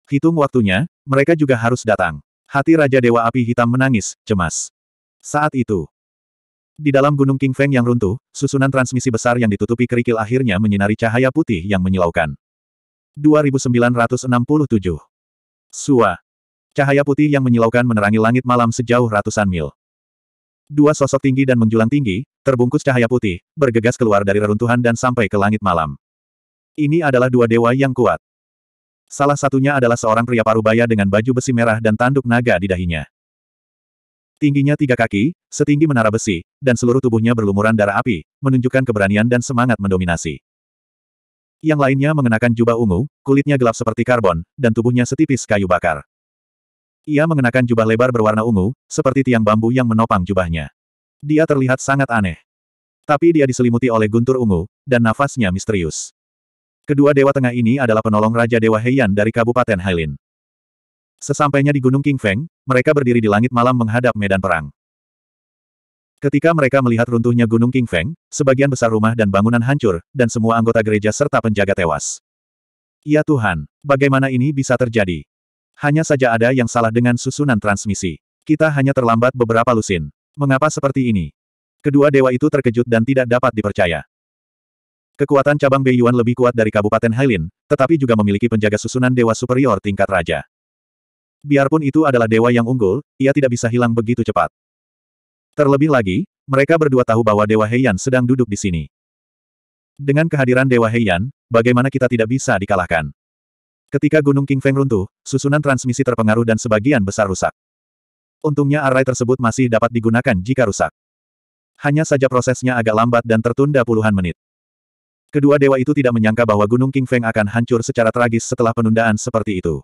S1: Hitung waktunya, mereka juga harus datang. Hati Raja Dewa Api Hitam menangis, cemas. Saat itu, di dalam gunung King Feng yang runtuh, susunan transmisi besar yang ditutupi kerikil akhirnya menyinari cahaya putih yang menyilaukan. 2967. Sua. Cahaya putih yang menyilaukan menerangi langit malam sejauh ratusan mil. Dua sosok tinggi dan menjulang tinggi, terbungkus cahaya putih, bergegas keluar dari reruntuhan dan sampai ke langit malam. Ini adalah dua dewa yang kuat. Salah satunya adalah seorang pria parubaya dengan baju besi merah dan tanduk naga di dahinya. Tingginya tiga kaki, setinggi menara besi, dan seluruh tubuhnya berlumuran darah api, menunjukkan keberanian dan semangat mendominasi. Yang lainnya mengenakan jubah ungu, kulitnya gelap seperti karbon, dan tubuhnya setipis kayu bakar. Ia mengenakan jubah lebar berwarna ungu, seperti tiang bambu yang menopang jubahnya. Dia terlihat sangat aneh. Tapi dia diselimuti oleh guntur ungu, dan nafasnya misterius. Kedua dewa tengah ini adalah penolong Raja Dewa Heian dari Kabupaten Hailin. Sesampainya di Gunung King Feng, mereka berdiri di langit malam menghadap medan perang. Ketika mereka melihat runtuhnya Gunung King Feng, sebagian besar rumah dan bangunan hancur, dan semua anggota gereja serta penjaga tewas. Ya Tuhan, bagaimana ini bisa terjadi? Hanya saja ada yang salah dengan susunan transmisi. Kita hanya terlambat beberapa lusin. Mengapa seperti ini? Kedua dewa itu terkejut dan tidak dapat dipercaya. Kekuatan cabang Beiyuan lebih kuat dari Kabupaten Hailin, tetapi juga memiliki penjaga susunan dewa superior tingkat raja. Biarpun itu adalah dewa yang unggul, ia tidak bisa hilang begitu cepat. Terlebih lagi, mereka berdua tahu bahwa Dewa Heian sedang duduk di sini. Dengan kehadiran Dewa Heian, bagaimana kita tidak bisa dikalahkan? Ketika Gunung King Feng runtuh, susunan transmisi terpengaruh dan sebagian besar rusak. Untungnya arai tersebut masih dapat digunakan jika rusak. Hanya saja prosesnya agak lambat dan tertunda puluhan menit. Kedua dewa itu tidak menyangka bahwa Gunung King Feng akan hancur secara tragis setelah penundaan seperti itu.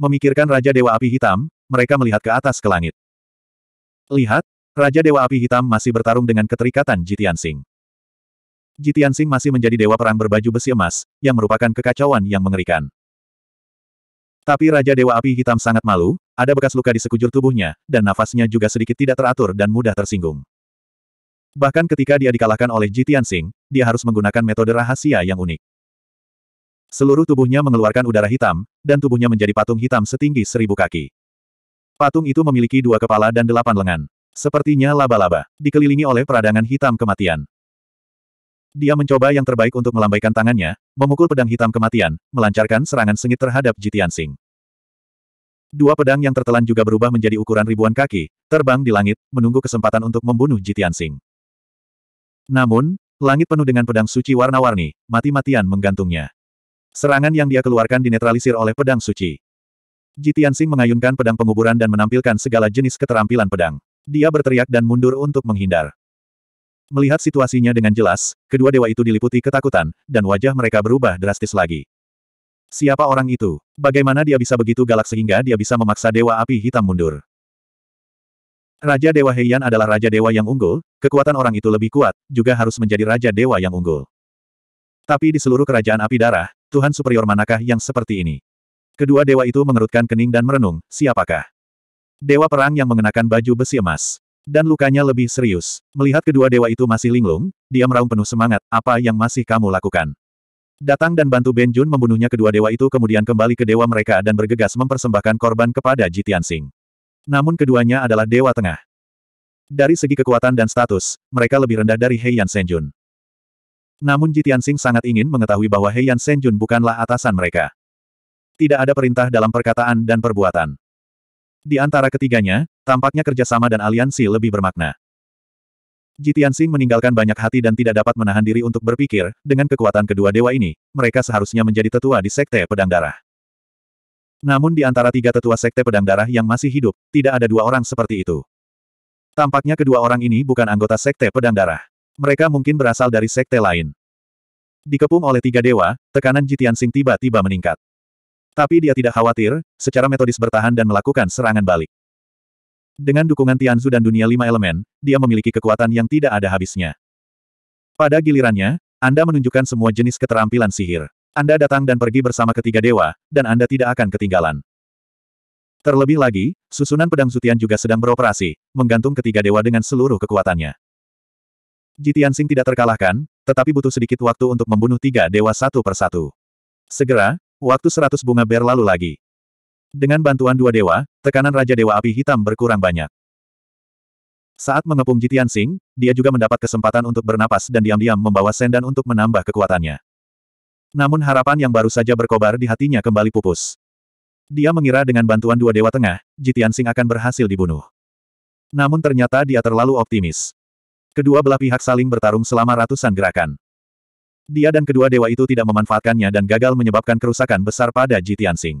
S1: Memikirkan Raja Dewa Api Hitam, mereka melihat ke atas ke langit. Lihat, Raja Dewa Api Hitam masih bertarung dengan keterikatan Jitian Sing. Jitian Sing masih menjadi dewa perang berbaju besi emas, yang merupakan kekacauan yang mengerikan. Tapi Raja Dewa Api Hitam sangat malu, ada bekas luka di sekujur tubuhnya, dan nafasnya juga sedikit tidak teratur dan mudah tersinggung. Bahkan ketika dia dikalahkan oleh Jitian Sing, dia harus menggunakan metode rahasia yang unik. Seluruh tubuhnya mengeluarkan udara hitam, dan tubuhnya menjadi patung hitam setinggi seribu kaki. Patung itu memiliki dua kepala dan delapan lengan. Sepertinya laba-laba, dikelilingi oleh peradangan hitam kematian. Dia mencoba yang terbaik untuk melambaikan tangannya, memukul pedang hitam kematian, melancarkan serangan sengit terhadap Jitian Sing. Dua pedang yang tertelan juga berubah menjadi ukuran ribuan kaki, terbang di langit, menunggu kesempatan untuk membunuh Jitian Sing. Namun, langit penuh dengan pedang suci warna-warni, mati-matian menggantungnya. Serangan yang dia keluarkan dinetralisir oleh pedang suci. Jitiansing mengayunkan pedang penguburan dan menampilkan segala jenis keterampilan pedang. Dia berteriak dan mundur untuk menghindar. Melihat situasinya dengan jelas, kedua dewa itu diliputi ketakutan, dan wajah mereka berubah drastis lagi. Siapa orang itu? Bagaimana dia bisa begitu galak sehingga dia bisa memaksa Dewa Api Hitam mundur? Raja Dewa Heian adalah Raja Dewa yang unggul, kekuatan orang itu lebih kuat, juga harus menjadi Raja Dewa yang unggul. Tapi di seluruh kerajaan api darah, Tuhan superior manakah yang seperti ini? Kedua dewa itu mengerutkan kening dan merenung, siapakah? Dewa perang yang mengenakan baju besi emas. Dan lukanya lebih serius. Melihat kedua dewa itu masih linglung, dia meraung penuh semangat, apa yang masih kamu lakukan? Datang dan bantu Benjun membunuhnya kedua dewa itu kemudian kembali ke dewa mereka dan bergegas mempersembahkan korban kepada Jitian Sing. Namun keduanya adalah dewa tengah. Dari segi kekuatan dan status, mereka lebih rendah dari Heian Senjun. Namun Jitian Sing sangat ingin mengetahui bahwa Heian Senjun bukanlah atasan mereka. Tidak ada perintah dalam perkataan dan perbuatan. Di antara ketiganya, tampaknya kerjasama dan aliansi lebih bermakna. Jitian Sing meninggalkan banyak hati dan tidak dapat menahan diri untuk berpikir, dengan kekuatan kedua dewa ini, mereka seharusnya menjadi tetua di Sekte Pedang Darah. Namun di antara tiga tetua Sekte Pedang Darah yang masih hidup, tidak ada dua orang seperti itu. Tampaknya kedua orang ini bukan anggota Sekte Pedang Darah. Mereka mungkin berasal dari sekte lain. Dikepung oleh tiga dewa, tekanan Jitian Sing tiba-tiba meningkat. Tapi dia tidak khawatir, secara metodis bertahan dan melakukan serangan balik. Dengan dukungan Tianzu dan dunia lima elemen, dia memiliki kekuatan yang tidak ada habisnya. Pada gilirannya, Anda menunjukkan semua jenis keterampilan sihir. Anda datang dan pergi bersama ketiga dewa, dan Anda tidak akan ketinggalan. Terlebih lagi, susunan pedang Zutian juga sedang beroperasi, menggantung ketiga dewa dengan seluruh kekuatannya. Jitian Sing tidak terkalahkan, tetapi butuh sedikit waktu untuk membunuh tiga dewa satu persatu. Segera, waktu seratus bunga berlalu lagi. Dengan bantuan dua dewa, tekanan Raja Dewa Api Hitam berkurang banyak. Saat mengepung Jitian Sing, dia juga mendapat kesempatan untuk bernapas dan diam-diam membawa sendan untuk menambah kekuatannya. Namun harapan yang baru saja berkobar di hatinya kembali pupus. Dia mengira dengan bantuan dua dewa tengah, Jitian Sing akan berhasil dibunuh. Namun ternyata dia terlalu optimis. Kedua belah pihak saling bertarung selama ratusan gerakan. Dia dan kedua dewa itu tidak memanfaatkannya dan gagal menyebabkan kerusakan besar pada Jitiansing.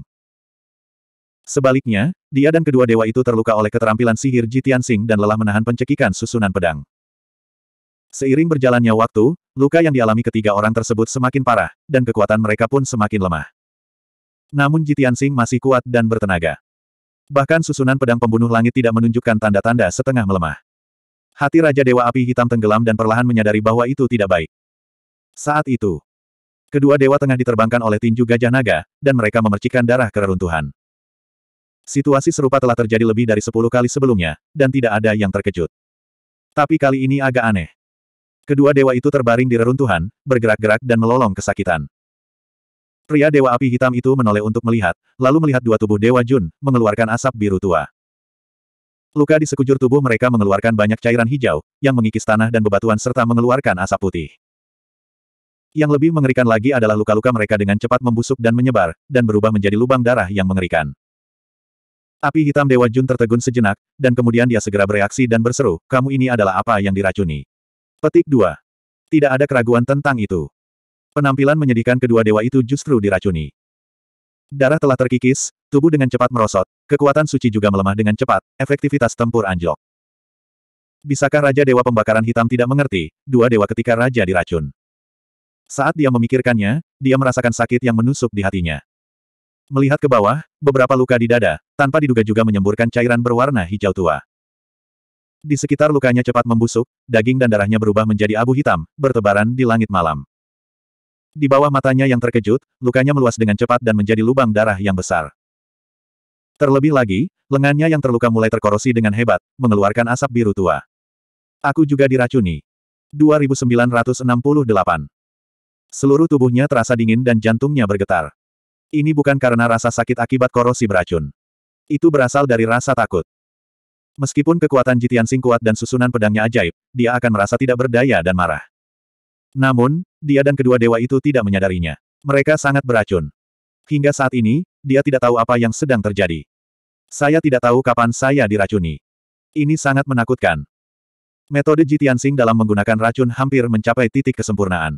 S1: Sebaliknya, dia dan kedua dewa itu terluka oleh keterampilan sihir Jitiansing dan lelah menahan pencekikan susunan pedang. Seiring berjalannya waktu, luka yang dialami ketiga orang tersebut semakin parah, dan kekuatan mereka pun semakin lemah. Namun Jitiansing masih kuat dan bertenaga. Bahkan susunan pedang pembunuh langit tidak menunjukkan tanda-tanda setengah melemah. Hati Raja Dewa Api Hitam tenggelam dan perlahan menyadari bahwa itu tidak baik. Saat itu, kedua dewa tengah diterbangkan oleh tinju gajah naga, dan mereka memercikan darah keruntuhan. Situasi serupa telah terjadi lebih dari sepuluh kali sebelumnya, dan tidak ada yang terkejut. Tapi kali ini agak aneh. Kedua dewa itu terbaring di reruntuhan, bergerak-gerak dan melolong kesakitan. Pria dewa api hitam itu menoleh untuk melihat, lalu melihat dua tubuh dewa Jun, mengeluarkan asap biru tua. Luka di sekujur tubuh mereka mengeluarkan banyak cairan hijau, yang mengikis tanah dan bebatuan serta mengeluarkan asap putih. Yang lebih mengerikan lagi adalah luka-luka mereka dengan cepat membusuk dan menyebar, dan berubah menjadi lubang darah yang mengerikan. Api hitam Dewa Jun tertegun sejenak, dan kemudian dia segera bereaksi dan berseru, kamu ini adalah apa yang diracuni. Petik 2. Tidak ada keraguan tentang itu. Penampilan menyedihkan kedua dewa itu justru diracuni. Darah telah terkikis, tubuh dengan cepat merosot, kekuatan suci juga melemah dengan cepat, efektivitas tempur anjlok. Bisakah Raja Dewa Pembakaran Hitam tidak mengerti, dua dewa ketika Raja diracun? Saat dia memikirkannya, dia merasakan sakit yang menusuk di hatinya. Melihat ke bawah, beberapa luka di dada, tanpa diduga juga menyemburkan cairan berwarna hijau tua. Di sekitar lukanya cepat membusuk, daging dan darahnya berubah menjadi abu hitam, bertebaran di langit malam. Di bawah matanya yang terkejut, lukanya meluas dengan cepat dan menjadi lubang darah yang besar. Terlebih lagi, lengannya yang terluka mulai terkorosi dengan hebat, mengeluarkan asap biru tua. Aku juga diracuni. 2968. Seluruh tubuhnya terasa dingin dan jantungnya bergetar. Ini bukan karena rasa sakit akibat korosi beracun. Itu berasal dari rasa takut. Meskipun kekuatan Jitian Sing kuat dan susunan pedangnya ajaib, dia akan merasa tidak berdaya dan marah. Namun, dia dan kedua dewa itu tidak menyadarinya. Mereka sangat beracun. Hingga saat ini, dia tidak tahu apa yang sedang terjadi. Saya tidak tahu kapan saya diracuni. Ini sangat menakutkan. Metode Jitiansing dalam menggunakan racun hampir mencapai titik kesempurnaan.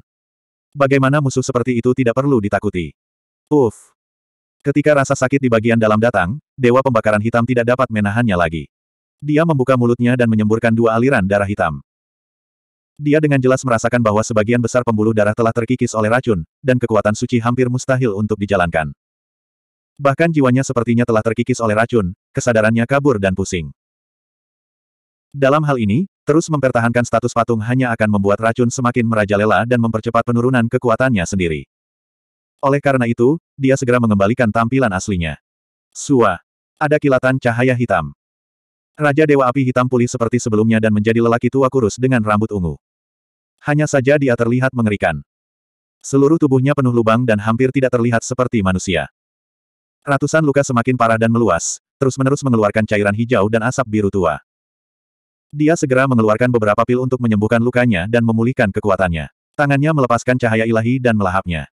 S1: Bagaimana musuh seperti itu tidak perlu ditakuti. Uff. Ketika rasa sakit di bagian dalam datang, Dewa Pembakaran Hitam tidak dapat menahannya lagi. Dia membuka mulutnya dan menyemburkan dua aliran darah hitam. Dia dengan jelas merasakan bahwa sebagian besar pembuluh darah telah terkikis oleh racun, dan kekuatan suci hampir mustahil untuk dijalankan. Bahkan jiwanya sepertinya telah terkikis oleh racun, kesadarannya kabur dan pusing. Dalam hal ini, terus mempertahankan status patung hanya akan membuat racun semakin merajalela dan mempercepat penurunan kekuatannya sendiri. Oleh karena itu, dia segera mengembalikan tampilan aslinya. Sua. Ada kilatan cahaya hitam. Raja Dewa Api Hitam pulih seperti sebelumnya dan menjadi lelaki tua kurus dengan rambut ungu hanya saja dia terlihat mengerikan. Seluruh tubuhnya penuh lubang dan hampir tidak terlihat seperti manusia. Ratusan luka semakin parah dan meluas, terus-menerus mengeluarkan cairan hijau dan asap biru tua. Dia segera mengeluarkan beberapa pil untuk menyembuhkan lukanya dan memulihkan kekuatannya. Tangannya melepaskan cahaya ilahi dan melahapnya.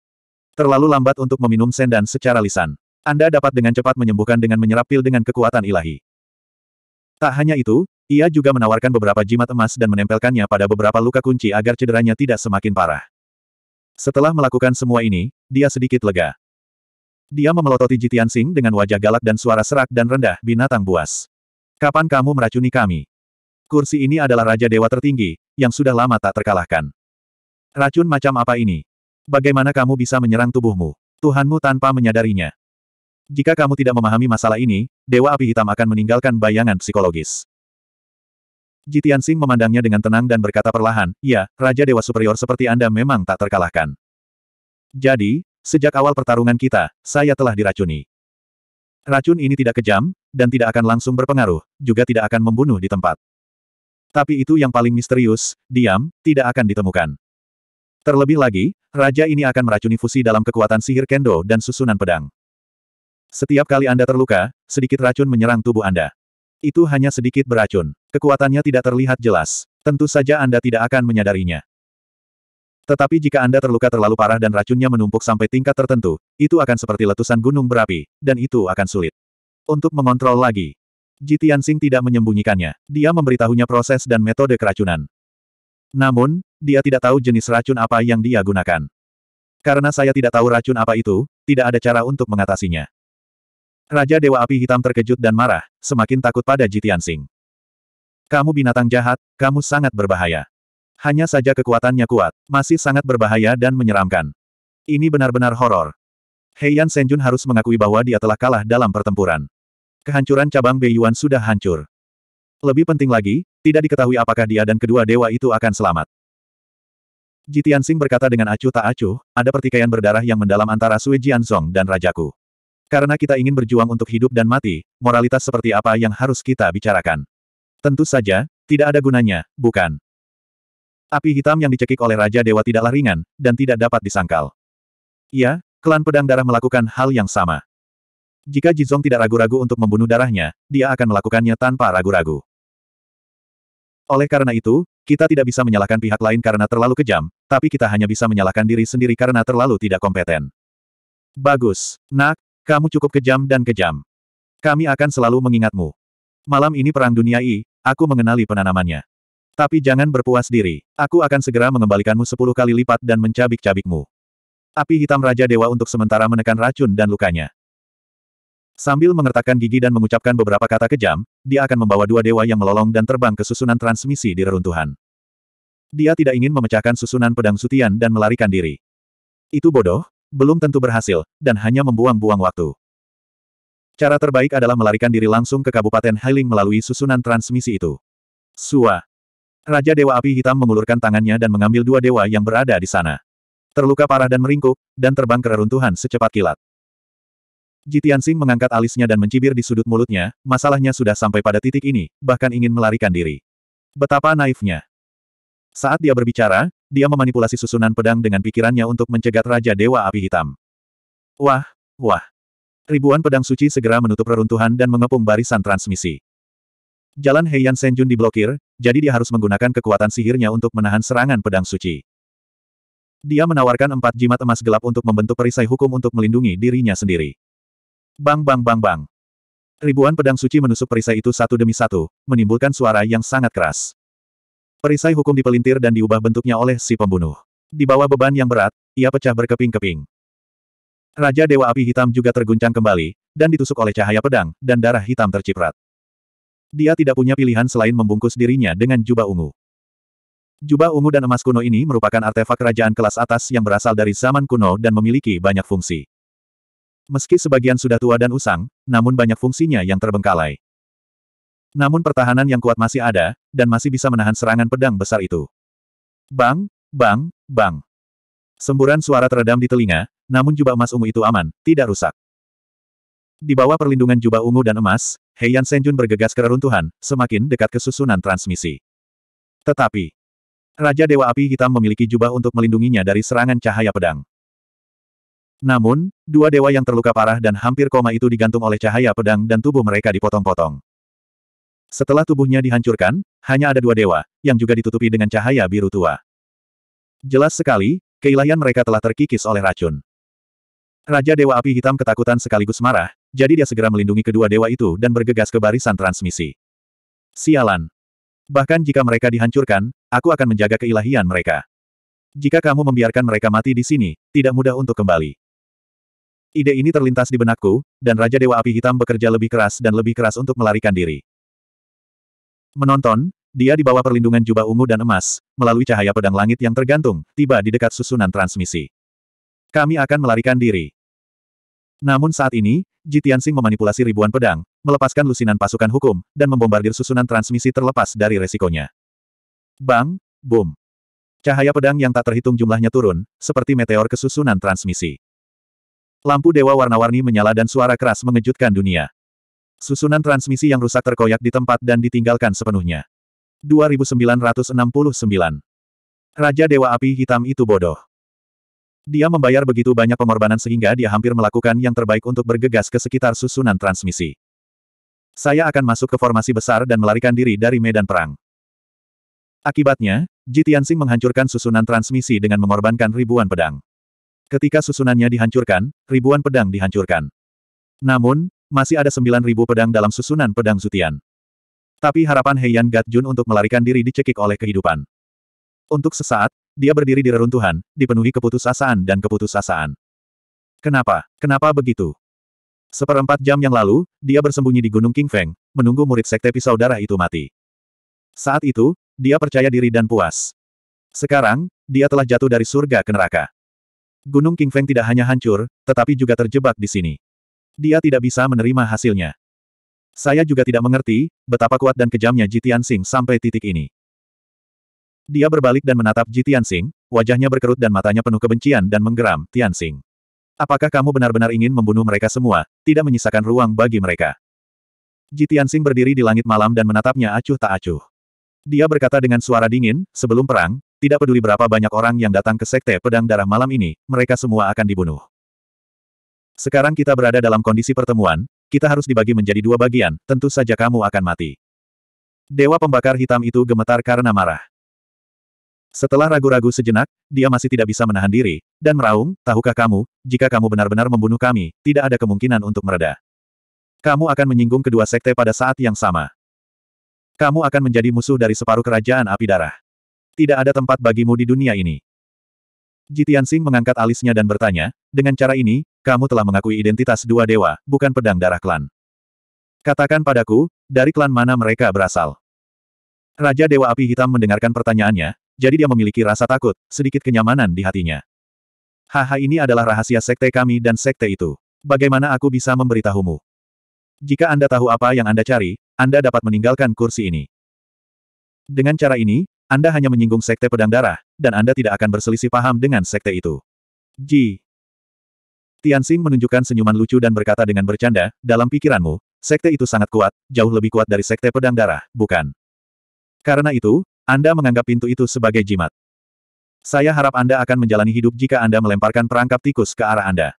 S1: Terlalu lambat untuk meminum sendan secara lisan. Anda dapat dengan cepat menyembuhkan dengan menyerap pil dengan kekuatan ilahi. Tak hanya itu, ia juga menawarkan beberapa jimat emas dan menempelkannya pada beberapa luka kunci agar cederanya tidak semakin parah. Setelah melakukan semua ini, dia sedikit lega. Dia memelototi Jitian Sing dengan wajah galak dan suara serak dan rendah binatang buas. Kapan kamu meracuni kami? Kursi ini adalah Raja Dewa tertinggi, yang sudah lama tak terkalahkan. Racun macam apa ini? Bagaimana kamu bisa menyerang tubuhmu? Tuhanmu tanpa menyadarinya. Jika kamu tidak memahami masalah ini, Dewa Api Hitam akan meninggalkan bayangan psikologis. Jitian Sing memandangnya dengan tenang dan berkata perlahan, ya, Raja Dewa Superior seperti Anda memang tak terkalahkan. Jadi, sejak awal pertarungan kita, saya telah diracuni. Racun ini tidak kejam, dan tidak akan langsung berpengaruh, juga tidak akan membunuh di tempat. Tapi itu yang paling misterius, diam, tidak akan ditemukan. Terlebih lagi, raja ini akan meracuni fusi dalam kekuatan sihir kendo dan susunan pedang. Setiap kali Anda terluka, sedikit racun menyerang tubuh Anda. Itu hanya sedikit beracun. Kekuatannya tidak terlihat jelas. Tentu saja Anda tidak akan menyadarinya. Tetapi jika Anda terluka terlalu parah dan racunnya menumpuk sampai tingkat tertentu, itu akan seperti letusan gunung berapi, dan itu akan sulit. Untuk mengontrol lagi, Jitian Sing tidak menyembunyikannya. Dia memberitahunya proses dan metode keracunan. Namun, dia tidak tahu jenis racun apa yang dia gunakan. Karena saya tidak tahu racun apa itu, tidak ada cara untuk mengatasinya. Raja Dewa Api Hitam terkejut dan marah, semakin takut pada Jitian Sing. Kamu binatang jahat, kamu sangat berbahaya. Hanya saja kekuatannya kuat, masih sangat berbahaya dan menyeramkan. Ini benar-benar horor. Heian Senjun harus mengakui bahwa dia telah kalah dalam pertempuran. Kehancuran cabang Beiyuan sudah hancur. Lebih penting lagi, tidak diketahui apakah dia dan kedua dewa itu akan selamat. Jitian Sing berkata dengan acuh tak acuh, ada pertikaian berdarah yang mendalam antara Sui Jianzong dan Rajaku. Karena kita ingin berjuang untuk hidup dan mati, moralitas seperti apa yang harus kita bicarakan? Tentu saja, tidak ada gunanya, bukan? Api hitam yang dicekik oleh Raja Dewa tidaklah ringan, dan tidak dapat disangkal. Ya, klan pedang darah melakukan hal yang sama. Jika Jizong tidak ragu-ragu untuk membunuh darahnya, dia akan melakukannya tanpa ragu-ragu. Oleh karena itu, kita tidak bisa menyalahkan pihak lain karena terlalu kejam, tapi kita hanya bisa menyalahkan diri sendiri karena terlalu tidak kompeten. Bagus, nak, kamu cukup kejam dan kejam. Kami akan selalu mengingatmu. Malam ini Perang Dunia I, aku mengenali penanamannya. Tapi jangan berpuas diri. Aku akan segera mengembalikanmu sepuluh kali lipat dan mencabik-cabikmu. Api hitam Raja Dewa untuk sementara menekan racun dan lukanya. Sambil mengertakkan gigi dan mengucapkan beberapa kata kejam, dia akan membawa dua dewa yang melolong dan terbang ke susunan transmisi di reruntuhan. Dia tidak ingin memecahkan susunan pedang sutian dan melarikan diri. Itu bodoh, belum tentu berhasil, dan hanya membuang-buang waktu. Cara terbaik adalah melarikan diri langsung ke Kabupaten Hailing melalui susunan transmisi itu. Sua. Raja Dewa Api Hitam mengulurkan tangannya dan mengambil dua dewa yang berada di sana. Terluka parah dan meringkuk, dan terbang ke reruntuhan secepat kilat. Jitian Sing mengangkat alisnya dan mencibir di sudut mulutnya, masalahnya sudah sampai pada titik ini, bahkan ingin melarikan diri. Betapa naifnya. Saat dia berbicara, dia memanipulasi susunan pedang dengan pikirannya untuk mencegat Raja Dewa Api Hitam. Wah, wah. Ribuan pedang suci segera menutup reruntuhan dan mengepung barisan transmisi. Jalan Heian Senjun diblokir, jadi dia harus menggunakan kekuatan sihirnya untuk menahan serangan pedang suci. Dia menawarkan empat jimat emas gelap untuk membentuk perisai hukum untuk melindungi dirinya sendiri. Bang bang bang bang. Ribuan pedang suci menusuk perisai itu satu demi satu, menimbulkan suara yang sangat keras. Perisai hukum dipelintir dan diubah bentuknya oleh si pembunuh. Di bawah beban yang berat, ia pecah berkeping-keping. Raja Dewa Api Hitam juga terguncang kembali, dan ditusuk oleh cahaya pedang, dan darah hitam terciprat. Dia tidak punya pilihan selain membungkus dirinya dengan jubah ungu. Jubah ungu dan emas kuno ini merupakan artefak kerajaan kelas atas yang berasal dari zaman kuno dan memiliki banyak fungsi. Meski sebagian sudah tua dan usang, namun banyak fungsinya yang terbengkalai. Namun pertahanan yang kuat masih ada, dan masih bisa menahan serangan pedang besar itu. Bang, bang, bang. Semburan suara teredam di telinga, namun jubah emas ungu itu aman, tidak rusak. Di bawah perlindungan jubah ungu dan emas, Heian Senjun bergegas ke reruntuhan, semakin dekat ke susunan transmisi. Tetapi, Raja Dewa Api Hitam memiliki jubah untuk melindunginya dari serangan cahaya pedang. Namun, dua dewa yang terluka parah dan hampir koma itu digantung oleh cahaya pedang dan tubuh mereka dipotong-potong. Setelah tubuhnya dihancurkan, hanya ada dua dewa, yang juga ditutupi dengan cahaya biru tua. Jelas sekali, keilahian mereka telah terkikis oleh racun. Raja Dewa Api Hitam ketakutan sekaligus marah, jadi dia segera melindungi kedua dewa itu dan bergegas ke barisan transmisi. Sialan. Bahkan jika mereka dihancurkan, aku akan menjaga keilahian mereka. Jika kamu membiarkan mereka mati di sini, tidak mudah untuk kembali. Ide ini terlintas di benakku, dan Raja Dewa Api Hitam bekerja lebih keras dan lebih keras untuk melarikan diri. Menonton, dia di bawah perlindungan jubah ungu dan emas, melalui cahaya pedang langit yang tergantung, tiba di dekat susunan transmisi. Kami akan melarikan diri. Namun saat ini, Jitiansing memanipulasi ribuan pedang, melepaskan lusinan pasukan hukum, dan membombardir susunan transmisi terlepas dari resikonya. Bang, boom. Cahaya pedang yang tak terhitung jumlahnya turun, seperti meteor ke susunan transmisi. Lampu dewa warna-warni menyala dan suara keras mengejutkan dunia. Susunan transmisi yang rusak terkoyak di tempat dan ditinggalkan sepenuhnya. 2969 Raja Dewa Api Hitam itu bodoh. Dia membayar begitu banyak pengorbanan sehingga dia hampir melakukan yang terbaik untuk bergegas ke sekitar susunan transmisi. Saya akan masuk ke formasi besar dan melarikan diri dari medan perang. Akibatnya, Jitiansing menghancurkan susunan transmisi dengan mengorbankan ribuan pedang. Ketika susunannya dihancurkan, ribuan pedang dihancurkan. Namun, masih ada 9.000 pedang dalam susunan pedang Zutian. Tapi harapan Heian Gatjun untuk melarikan diri dicekik oleh kehidupan. Untuk sesaat, dia berdiri di reruntuhan, dipenuhi keputusasaan dan keputusasaan. Kenapa? Kenapa begitu? Seperempat jam yang lalu, dia bersembunyi di Gunung King Feng, menunggu murid sekte pisau darah itu mati. Saat itu, dia percaya diri dan puas. Sekarang, dia telah jatuh dari surga ke neraka. Gunung King Feng tidak hanya hancur, tetapi juga terjebak di sini dia tidak bisa menerima hasilnya. Saya juga tidak mengerti, betapa kuat dan kejamnya Jitian Sing sampai titik ini. Dia berbalik dan menatap Jitian Sing, wajahnya berkerut dan matanya penuh kebencian dan menggeram, Tian Sing. Apakah kamu benar-benar ingin membunuh mereka semua, tidak menyisakan ruang bagi mereka? Jitian Sing berdiri di langit malam dan menatapnya acuh tak acuh. Dia berkata dengan suara dingin, sebelum perang, tidak peduli berapa banyak orang yang datang ke Sekte Pedang Darah malam ini, mereka semua akan dibunuh. Sekarang kita berada dalam kondisi pertemuan, kita harus dibagi menjadi dua bagian, tentu saja kamu akan mati. Dewa pembakar hitam itu gemetar karena marah. Setelah ragu-ragu sejenak, dia masih tidak bisa menahan diri, dan meraung, tahukah kamu, jika kamu benar-benar membunuh kami, tidak ada kemungkinan untuk mereda. Kamu akan menyinggung kedua sekte pada saat yang sama. Kamu akan menjadi musuh dari separuh kerajaan api darah. Tidak ada tempat bagimu di dunia ini. Jitian Singh mengangkat alisnya dan bertanya, dengan cara ini, kamu telah mengakui identitas dua dewa, bukan pedang darah klan. Katakan padaku, dari klan mana mereka berasal? Raja Dewa Api Hitam mendengarkan pertanyaannya, jadi dia memiliki rasa takut, sedikit kenyamanan di hatinya. Haha ini adalah rahasia sekte kami dan sekte itu. Bagaimana aku bisa memberitahumu? Jika Anda tahu apa yang Anda cari, Anda dapat meninggalkan kursi ini. Dengan cara ini, Anda hanya menyinggung sekte pedang darah, dan Anda tidak akan berselisih paham dengan sekte itu. Ji, Tianxing menunjukkan senyuman lucu dan berkata dengan bercanda, dalam pikiranmu, sekte itu sangat kuat, jauh lebih kuat dari sekte pedang darah, bukan? Karena itu, Anda menganggap pintu itu sebagai jimat. Saya harap Anda akan menjalani hidup jika Anda melemparkan perangkap tikus ke arah Anda.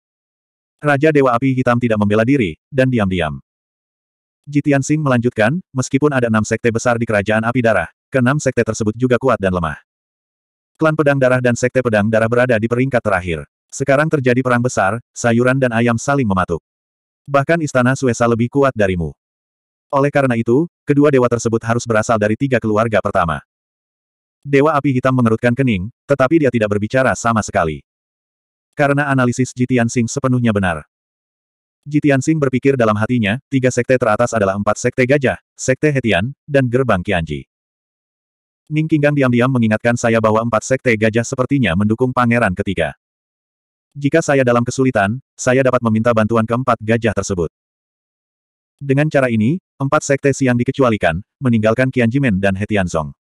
S1: Raja Dewa Api Hitam tidak membela diri, dan diam-diam. Jitian Xing melanjutkan, meskipun ada enam sekte besar di Kerajaan Api Darah, keenam sekte tersebut juga kuat dan lemah. Klan Pedang Darah dan Sekte Pedang Darah berada di peringkat terakhir. Sekarang terjadi perang besar, sayuran dan ayam saling mematuk. Bahkan istana Suesa lebih kuat darimu. Oleh karena itu, kedua dewa tersebut harus berasal dari tiga keluarga pertama. Dewa api hitam mengerutkan kening, tetapi dia tidak berbicara sama sekali. Karena analisis Jitian Sing sepenuhnya benar. Jitian Sing berpikir dalam hatinya, tiga sekte teratas adalah empat sekte gajah, sekte Hetian, dan gerbang Kianji. Ning Kinggang diam-diam mengingatkan saya bahwa empat sekte gajah sepertinya mendukung pangeran ketiga. Jika saya dalam kesulitan, saya dapat meminta bantuan keempat gajah tersebut. Dengan cara ini, empat sekte siang dikecualikan, meninggalkan Qian Jimen dan He Tianzong.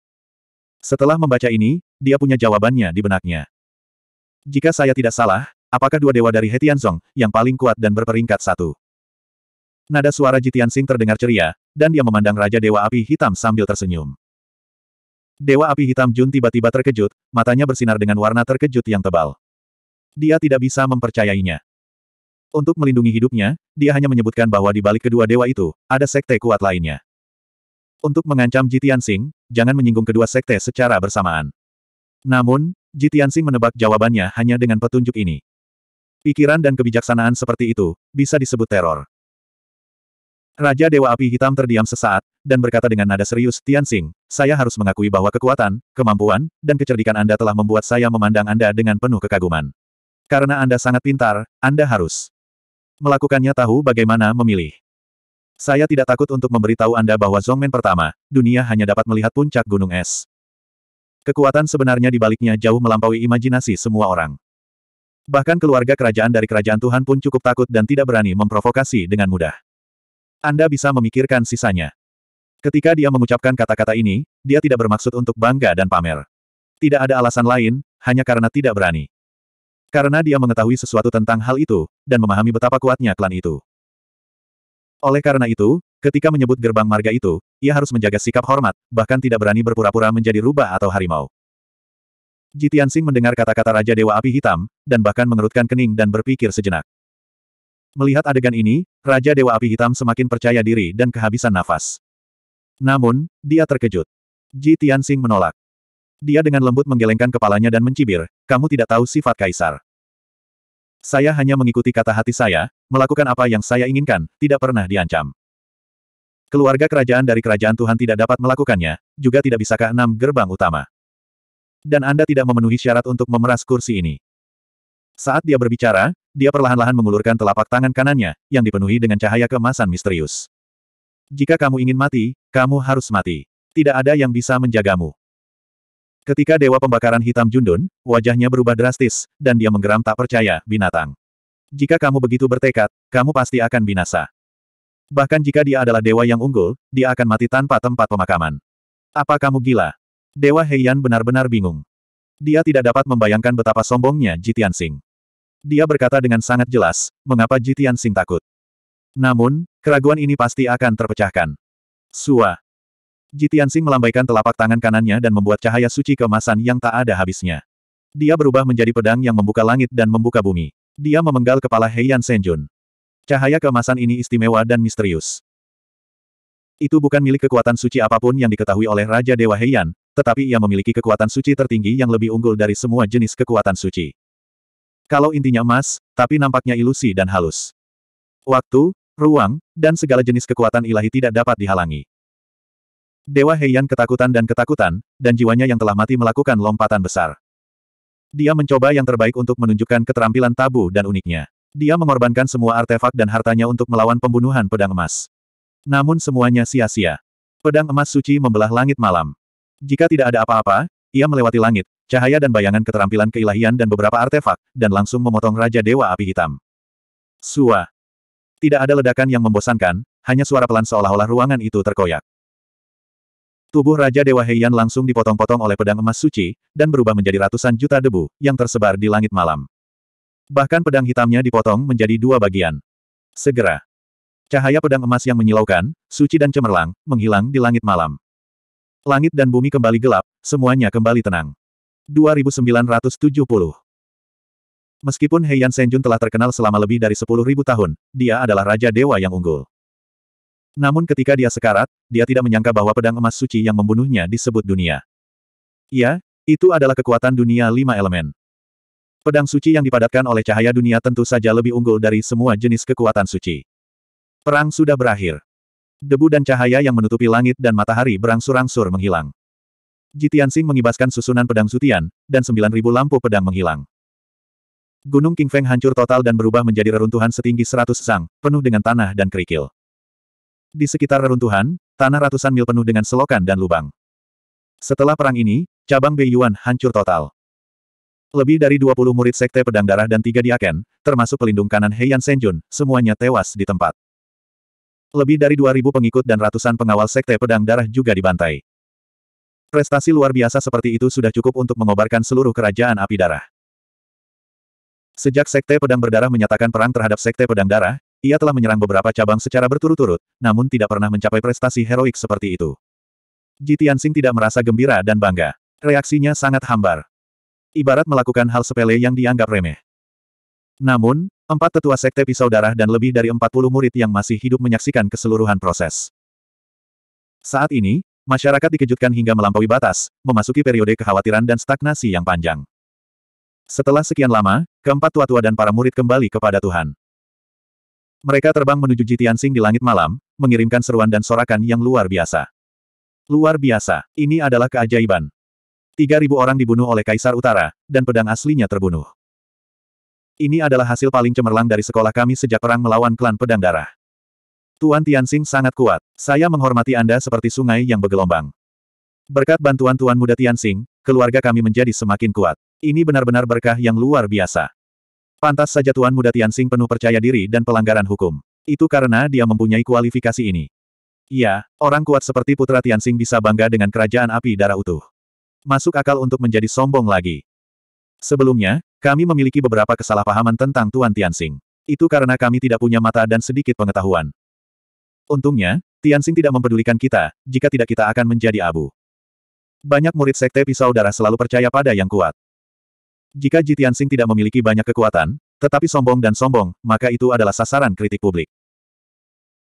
S1: Setelah membaca ini, dia punya jawabannya di benaknya. Jika saya tidak salah, apakah dua dewa dari He Tianzong, yang paling kuat dan berperingkat satu? Nada suara Jitian Sing terdengar ceria, dan dia memandang Raja Dewa Api Hitam sambil tersenyum. Dewa Api Hitam Jun tiba-tiba terkejut, matanya bersinar dengan warna terkejut yang tebal dia tidak bisa mempercayainya. Untuk melindungi hidupnya, dia hanya menyebutkan bahwa di balik kedua dewa itu, ada sekte kuat lainnya. Untuk mengancam Jitian Sing, jangan menyinggung kedua sekte secara bersamaan. Namun, Jitian Sing menebak jawabannya hanya dengan petunjuk ini. Pikiran dan kebijaksanaan seperti itu, bisa disebut teror. Raja Dewa Api Hitam terdiam sesaat, dan berkata dengan nada serius, Tianxing, saya harus mengakui bahwa kekuatan, kemampuan, dan kecerdikan Anda telah membuat saya memandang Anda dengan penuh kekaguman. Karena Anda sangat pintar, Anda harus melakukannya tahu bagaimana memilih. Saya tidak takut untuk memberitahu Anda bahwa Zongmen pertama, dunia hanya dapat melihat puncak gunung es. Kekuatan sebenarnya dibaliknya jauh melampaui imajinasi semua orang. Bahkan keluarga kerajaan dari kerajaan Tuhan pun cukup takut dan tidak berani memprovokasi dengan mudah. Anda bisa memikirkan sisanya. Ketika dia mengucapkan kata-kata ini, dia tidak bermaksud untuk bangga dan pamer. Tidak ada alasan lain, hanya karena tidak berani. Karena dia mengetahui sesuatu tentang hal itu, dan memahami betapa kuatnya klan itu. Oleh karena itu, ketika menyebut gerbang marga itu, ia harus menjaga sikap hormat, bahkan tidak berani berpura-pura menjadi rubah atau harimau. Jitian Sing mendengar kata-kata Raja Dewa Api Hitam, dan bahkan mengerutkan kening dan berpikir sejenak. Melihat adegan ini, Raja Dewa Api Hitam semakin percaya diri dan kehabisan nafas. Namun, dia terkejut. Jitian Sing menolak. Dia dengan lembut menggelengkan kepalanya dan mencibir, kamu tidak tahu sifat kaisar. Saya hanya mengikuti kata hati saya, melakukan apa yang saya inginkan, tidak pernah diancam. Keluarga kerajaan dari kerajaan Tuhan tidak dapat melakukannya, juga tidak bisakah enam gerbang utama. Dan Anda tidak memenuhi syarat untuk memeras kursi ini. Saat dia berbicara, dia perlahan-lahan mengulurkan telapak tangan kanannya, yang dipenuhi dengan cahaya kemasan misterius. Jika kamu ingin mati, kamu harus mati. Tidak ada yang bisa menjagamu. Ketika Dewa Pembakaran Hitam Jundun, wajahnya berubah drastis, dan dia menggeram tak percaya, binatang. Jika kamu begitu bertekad, kamu pasti akan binasa. Bahkan jika dia adalah dewa yang unggul, dia akan mati tanpa tempat pemakaman. Apa kamu gila? Dewa Heian benar-benar bingung. Dia tidak dapat membayangkan betapa sombongnya Jitian Sing. Dia berkata dengan sangat jelas, mengapa Jitian Sing takut. Namun, keraguan ini pasti akan terpecahkan. Suah. Jitiansing melambaikan telapak tangan kanannya dan membuat cahaya suci kemasan yang tak ada habisnya. Dia berubah menjadi pedang yang membuka langit dan membuka bumi. Dia memenggal kepala Heian Senjun. Cahaya kemasan ini istimewa dan misterius. Itu bukan milik kekuatan suci apapun yang diketahui oleh Raja Dewa Heian, tetapi ia memiliki kekuatan suci tertinggi yang lebih unggul dari semua jenis kekuatan suci. Kalau intinya emas, tapi nampaknya ilusi dan halus. Waktu, ruang, dan segala jenis kekuatan ilahi tidak dapat dihalangi. Dewa Heian ketakutan dan ketakutan, dan jiwanya yang telah mati melakukan lompatan besar. Dia mencoba yang terbaik untuk menunjukkan keterampilan tabu dan uniknya. Dia mengorbankan semua artefak dan hartanya untuk melawan pembunuhan pedang emas. Namun semuanya sia-sia. Pedang emas suci membelah langit malam. Jika tidak ada apa-apa, ia melewati langit, cahaya dan bayangan keterampilan keilahian dan beberapa artefak, dan langsung memotong Raja Dewa Api Hitam. Sua. Tidak ada ledakan yang membosankan, hanya suara pelan seolah-olah ruangan itu terkoyak. Tubuh Raja Dewa Heian langsung dipotong-potong oleh pedang emas suci, dan berubah menjadi ratusan juta debu, yang tersebar di langit malam. Bahkan pedang hitamnya dipotong menjadi dua bagian. Segera. Cahaya pedang emas yang menyilaukan, suci dan cemerlang, menghilang di langit malam. Langit dan bumi kembali gelap, semuanya kembali tenang. 2970 Meskipun Heian Senjun telah terkenal selama lebih dari 10.000 tahun, dia adalah Raja Dewa yang unggul. Namun ketika dia sekarat, dia tidak menyangka bahwa pedang emas suci yang membunuhnya disebut dunia. Ya, itu adalah kekuatan dunia lima elemen. Pedang suci yang dipadatkan oleh cahaya dunia tentu saja lebih unggul dari semua jenis kekuatan suci. Perang sudah berakhir. Debu dan cahaya yang menutupi langit dan matahari berangsur-angsur menghilang. Jitian Sing mengibaskan susunan pedang sutian, dan 9.000 lampu pedang menghilang. Gunung king feng hancur total dan berubah menjadi reruntuhan setinggi 100 sang, penuh dengan tanah dan kerikil. Di sekitar reruntuhan, tanah ratusan mil penuh dengan selokan dan lubang. Setelah perang ini, cabang Beiyuan hancur total. Lebih dari 20 murid sekte pedang darah dan tiga diaken, termasuk pelindung kanan Heian Senjun, semuanya tewas di tempat. Lebih dari 2.000 pengikut dan ratusan pengawal sekte pedang darah juga dibantai. Prestasi luar biasa seperti itu sudah cukup untuk mengobarkan seluruh kerajaan api darah. Sejak Sekte Pedang Berdarah menyatakan perang terhadap Sekte Pedang Darah, ia telah menyerang beberapa cabang secara berturut-turut, namun tidak pernah mencapai prestasi heroik seperti itu. Ji Tianxing tidak merasa gembira dan bangga. Reaksinya sangat hambar. Ibarat melakukan hal sepele yang dianggap remeh. Namun, empat tetua sekte pisau darah dan lebih dari 40 murid yang masih hidup menyaksikan keseluruhan proses. Saat ini, masyarakat dikejutkan hingga melampaui batas, memasuki periode kekhawatiran dan stagnasi yang panjang. Setelah sekian lama, keempat tua-tua dan para murid kembali kepada Tuhan. Mereka terbang menuju Jitiansing di langit malam, mengirimkan seruan dan sorakan yang luar biasa. Luar biasa, ini adalah keajaiban. 3.000 orang dibunuh oleh Kaisar Utara, dan pedang aslinya terbunuh. Ini adalah hasil paling cemerlang dari sekolah kami sejak perang melawan klan pedang darah. Tuan Tianxing sangat kuat. Saya menghormati Anda seperti sungai yang bergelombang. Berkat bantuan Tuan Muda Tianxing, keluarga kami menjadi semakin kuat. Ini benar-benar berkah yang luar biasa. Pantas saja Tuan Muda Tianxing penuh percaya diri dan pelanggaran hukum. Itu karena dia mempunyai kualifikasi ini. Iya, orang kuat seperti Putra Tianxing bisa bangga dengan kerajaan api darah utuh. Masuk akal untuk menjadi sombong lagi. Sebelumnya, kami memiliki beberapa kesalahpahaman tentang Tuan Tianxing. Itu karena kami tidak punya mata dan sedikit pengetahuan. Untungnya, Tianxing tidak mempedulikan kita, jika tidak kita akan menjadi abu. Banyak murid sekte pisau darah selalu percaya pada yang kuat. Jika Jitian Sing tidak memiliki banyak kekuatan, tetapi sombong dan sombong, maka itu adalah sasaran kritik publik.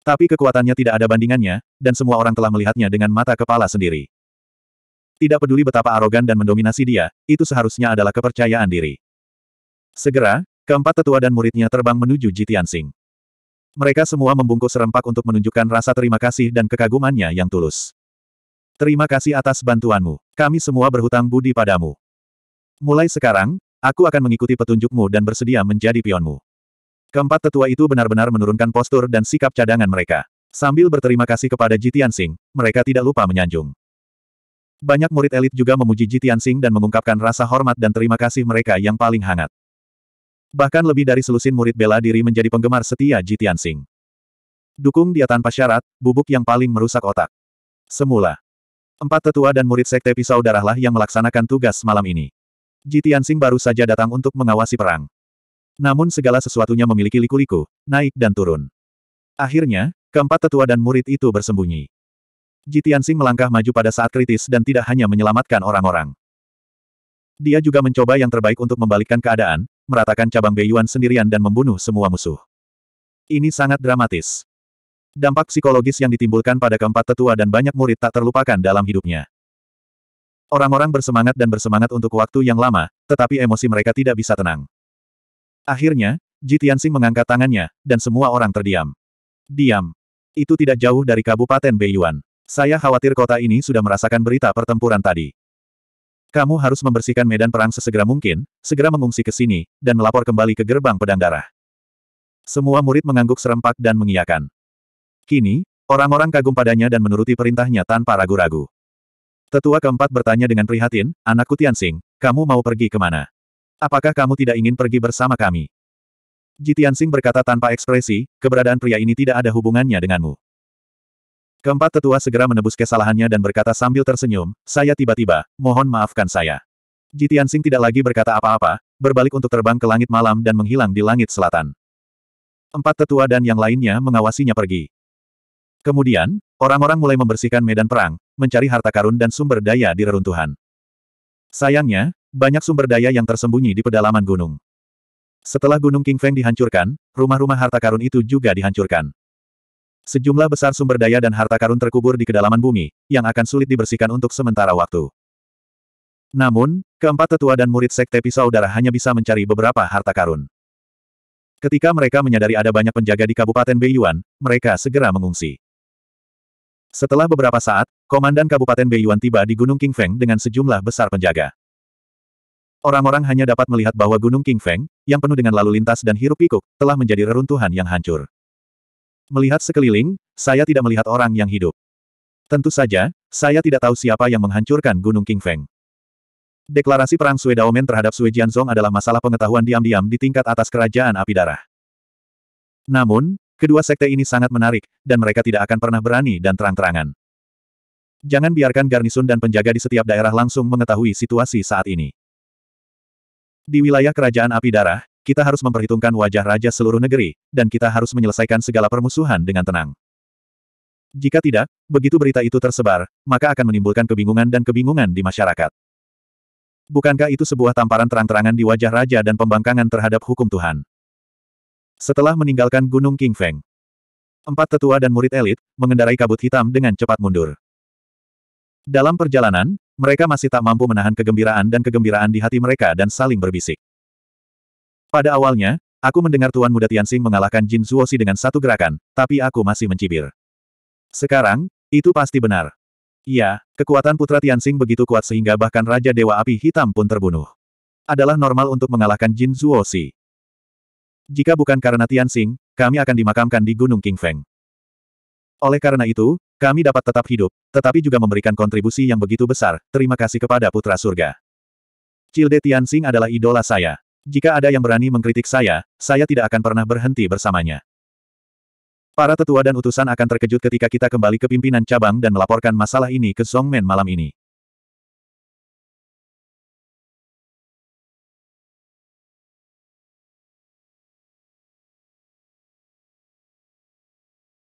S1: Tapi kekuatannya tidak ada bandingannya, dan semua orang telah melihatnya dengan mata kepala sendiri. Tidak peduli betapa arogan dan mendominasi dia, itu seharusnya adalah kepercayaan diri. Segera, keempat tetua dan muridnya terbang menuju Jitian Sing. Mereka semua membungkus serempak untuk menunjukkan rasa terima kasih dan kekagumannya yang tulus. Terima kasih atas bantuanmu. Kami semua berhutang budi padamu. Mulai sekarang, aku akan mengikuti petunjukmu dan bersedia menjadi pionmu. Keempat tetua itu benar-benar menurunkan postur dan sikap cadangan mereka. Sambil berterima kasih kepada Jitian Singh, mereka tidak lupa menyanjung. Banyak murid elit juga memuji Jitian Singh dan mengungkapkan rasa hormat dan terima kasih mereka yang paling hangat. Bahkan lebih dari selusin murid bela diri menjadi penggemar setia Jitian Singh. Dukung dia tanpa syarat, bubuk yang paling merusak otak. Semula. Empat tetua dan murid sekte pisau darahlah yang melaksanakan tugas malam ini. Ji Tianxing baru saja datang untuk mengawasi perang. Namun segala sesuatunya memiliki liku-liku, naik dan turun. Akhirnya, keempat tetua dan murid itu bersembunyi. Ji Tianxing melangkah maju pada saat kritis dan tidak hanya menyelamatkan orang-orang. Dia juga mencoba yang terbaik untuk membalikkan keadaan, meratakan cabang Beiyuan sendirian dan membunuh semua musuh. Ini sangat dramatis. Dampak psikologis yang ditimbulkan pada keempat tetua dan banyak murid tak terlupakan dalam hidupnya. Orang-orang bersemangat dan bersemangat untuk waktu yang lama, tetapi emosi mereka tidak bisa tenang. Akhirnya, Ji mengangkat tangannya, dan semua orang terdiam. Diam. Itu tidak jauh dari Kabupaten Beiyuan. Saya khawatir kota ini sudah merasakan berita pertempuran tadi. Kamu harus membersihkan medan perang sesegera mungkin, segera mengungsi ke sini, dan melapor kembali ke gerbang pedang darah. Semua murid mengangguk serempak dan mengiyakan. Kini, orang-orang kagum padanya dan menuruti perintahnya tanpa ragu-ragu. Tetua keempat bertanya dengan prihatin, anakku Tianxing, kamu mau pergi kemana? Apakah kamu tidak ingin pergi bersama kami? Ji Tianxing berkata tanpa ekspresi, keberadaan pria ini tidak ada hubungannya denganmu. Keempat tetua segera menebus kesalahannya dan berkata sambil tersenyum, saya tiba-tiba, mohon maafkan saya. Ji Tianxing tidak lagi berkata apa-apa, berbalik untuk terbang ke langit malam dan menghilang di langit selatan. Empat tetua dan yang lainnya mengawasinya pergi. Kemudian, Orang-orang mulai membersihkan medan perang, mencari harta karun dan sumber daya di reruntuhan. Sayangnya, banyak sumber daya yang tersembunyi di pedalaman gunung. Setelah Gunung King Feng dihancurkan, rumah-rumah harta karun itu juga dihancurkan. Sejumlah besar sumber daya dan harta karun terkubur di kedalaman bumi, yang akan sulit dibersihkan untuk sementara waktu. Namun, keempat tetua dan murid sekte pisau darah hanya bisa mencari beberapa harta karun. Ketika mereka menyadari ada banyak penjaga di Kabupaten Beiyuan, mereka segera mengungsi. Setelah beberapa saat, Komandan Kabupaten Beiyuan tiba di Gunung King Feng dengan sejumlah besar penjaga. Orang-orang hanya dapat melihat bahwa Gunung King Feng, yang penuh dengan lalu lintas dan hirup pikuk, telah menjadi reruntuhan yang hancur. Melihat sekeliling, saya tidak melihat orang yang hidup. Tentu saja, saya tidak tahu siapa yang menghancurkan Gunung King Feng. Deklarasi perang Sui Daomen terhadap Sui Jianzong adalah masalah pengetahuan diam-diam di tingkat atas kerajaan api darah. Namun, Kedua sekte ini sangat menarik, dan mereka tidak akan pernah berani dan terang-terangan. Jangan biarkan garnisun dan penjaga di setiap daerah langsung mengetahui situasi saat ini. Di wilayah kerajaan api darah, kita harus memperhitungkan wajah raja seluruh negeri, dan kita harus menyelesaikan segala permusuhan dengan tenang. Jika tidak, begitu berita itu tersebar, maka akan menimbulkan kebingungan dan kebingungan di masyarakat. Bukankah itu sebuah tamparan terang-terangan di wajah raja dan pembangkangan terhadap hukum Tuhan? Setelah meninggalkan Gunung King Feng, empat tetua dan murid elit mengendarai kabut hitam dengan cepat mundur. Dalam perjalanan, mereka masih tak mampu menahan kegembiraan dan kegembiraan di hati mereka dan saling berbisik. Pada awalnya, aku mendengar Tuan Muda Tianxing mengalahkan Jin Zuoxi dengan satu gerakan, tapi aku masih mencibir. Sekarang, itu pasti benar. Ya, kekuatan putra Tianxing begitu kuat sehingga bahkan Raja Dewa Api Hitam pun terbunuh. Adalah normal untuk mengalahkan Jin Zuoxi. Jika bukan karena Tianxing, kami akan dimakamkan di Gunung King Feng. Oleh karena itu, kami dapat tetap hidup, tetapi juga memberikan kontribusi yang begitu besar, terima kasih kepada Putra Surga. Cilde Tianxing adalah idola saya. Jika ada yang berani mengkritik saya, saya tidak akan pernah berhenti bersamanya. Para tetua dan utusan akan terkejut ketika kita kembali ke pimpinan cabang dan melaporkan masalah ini ke Songmen malam ini.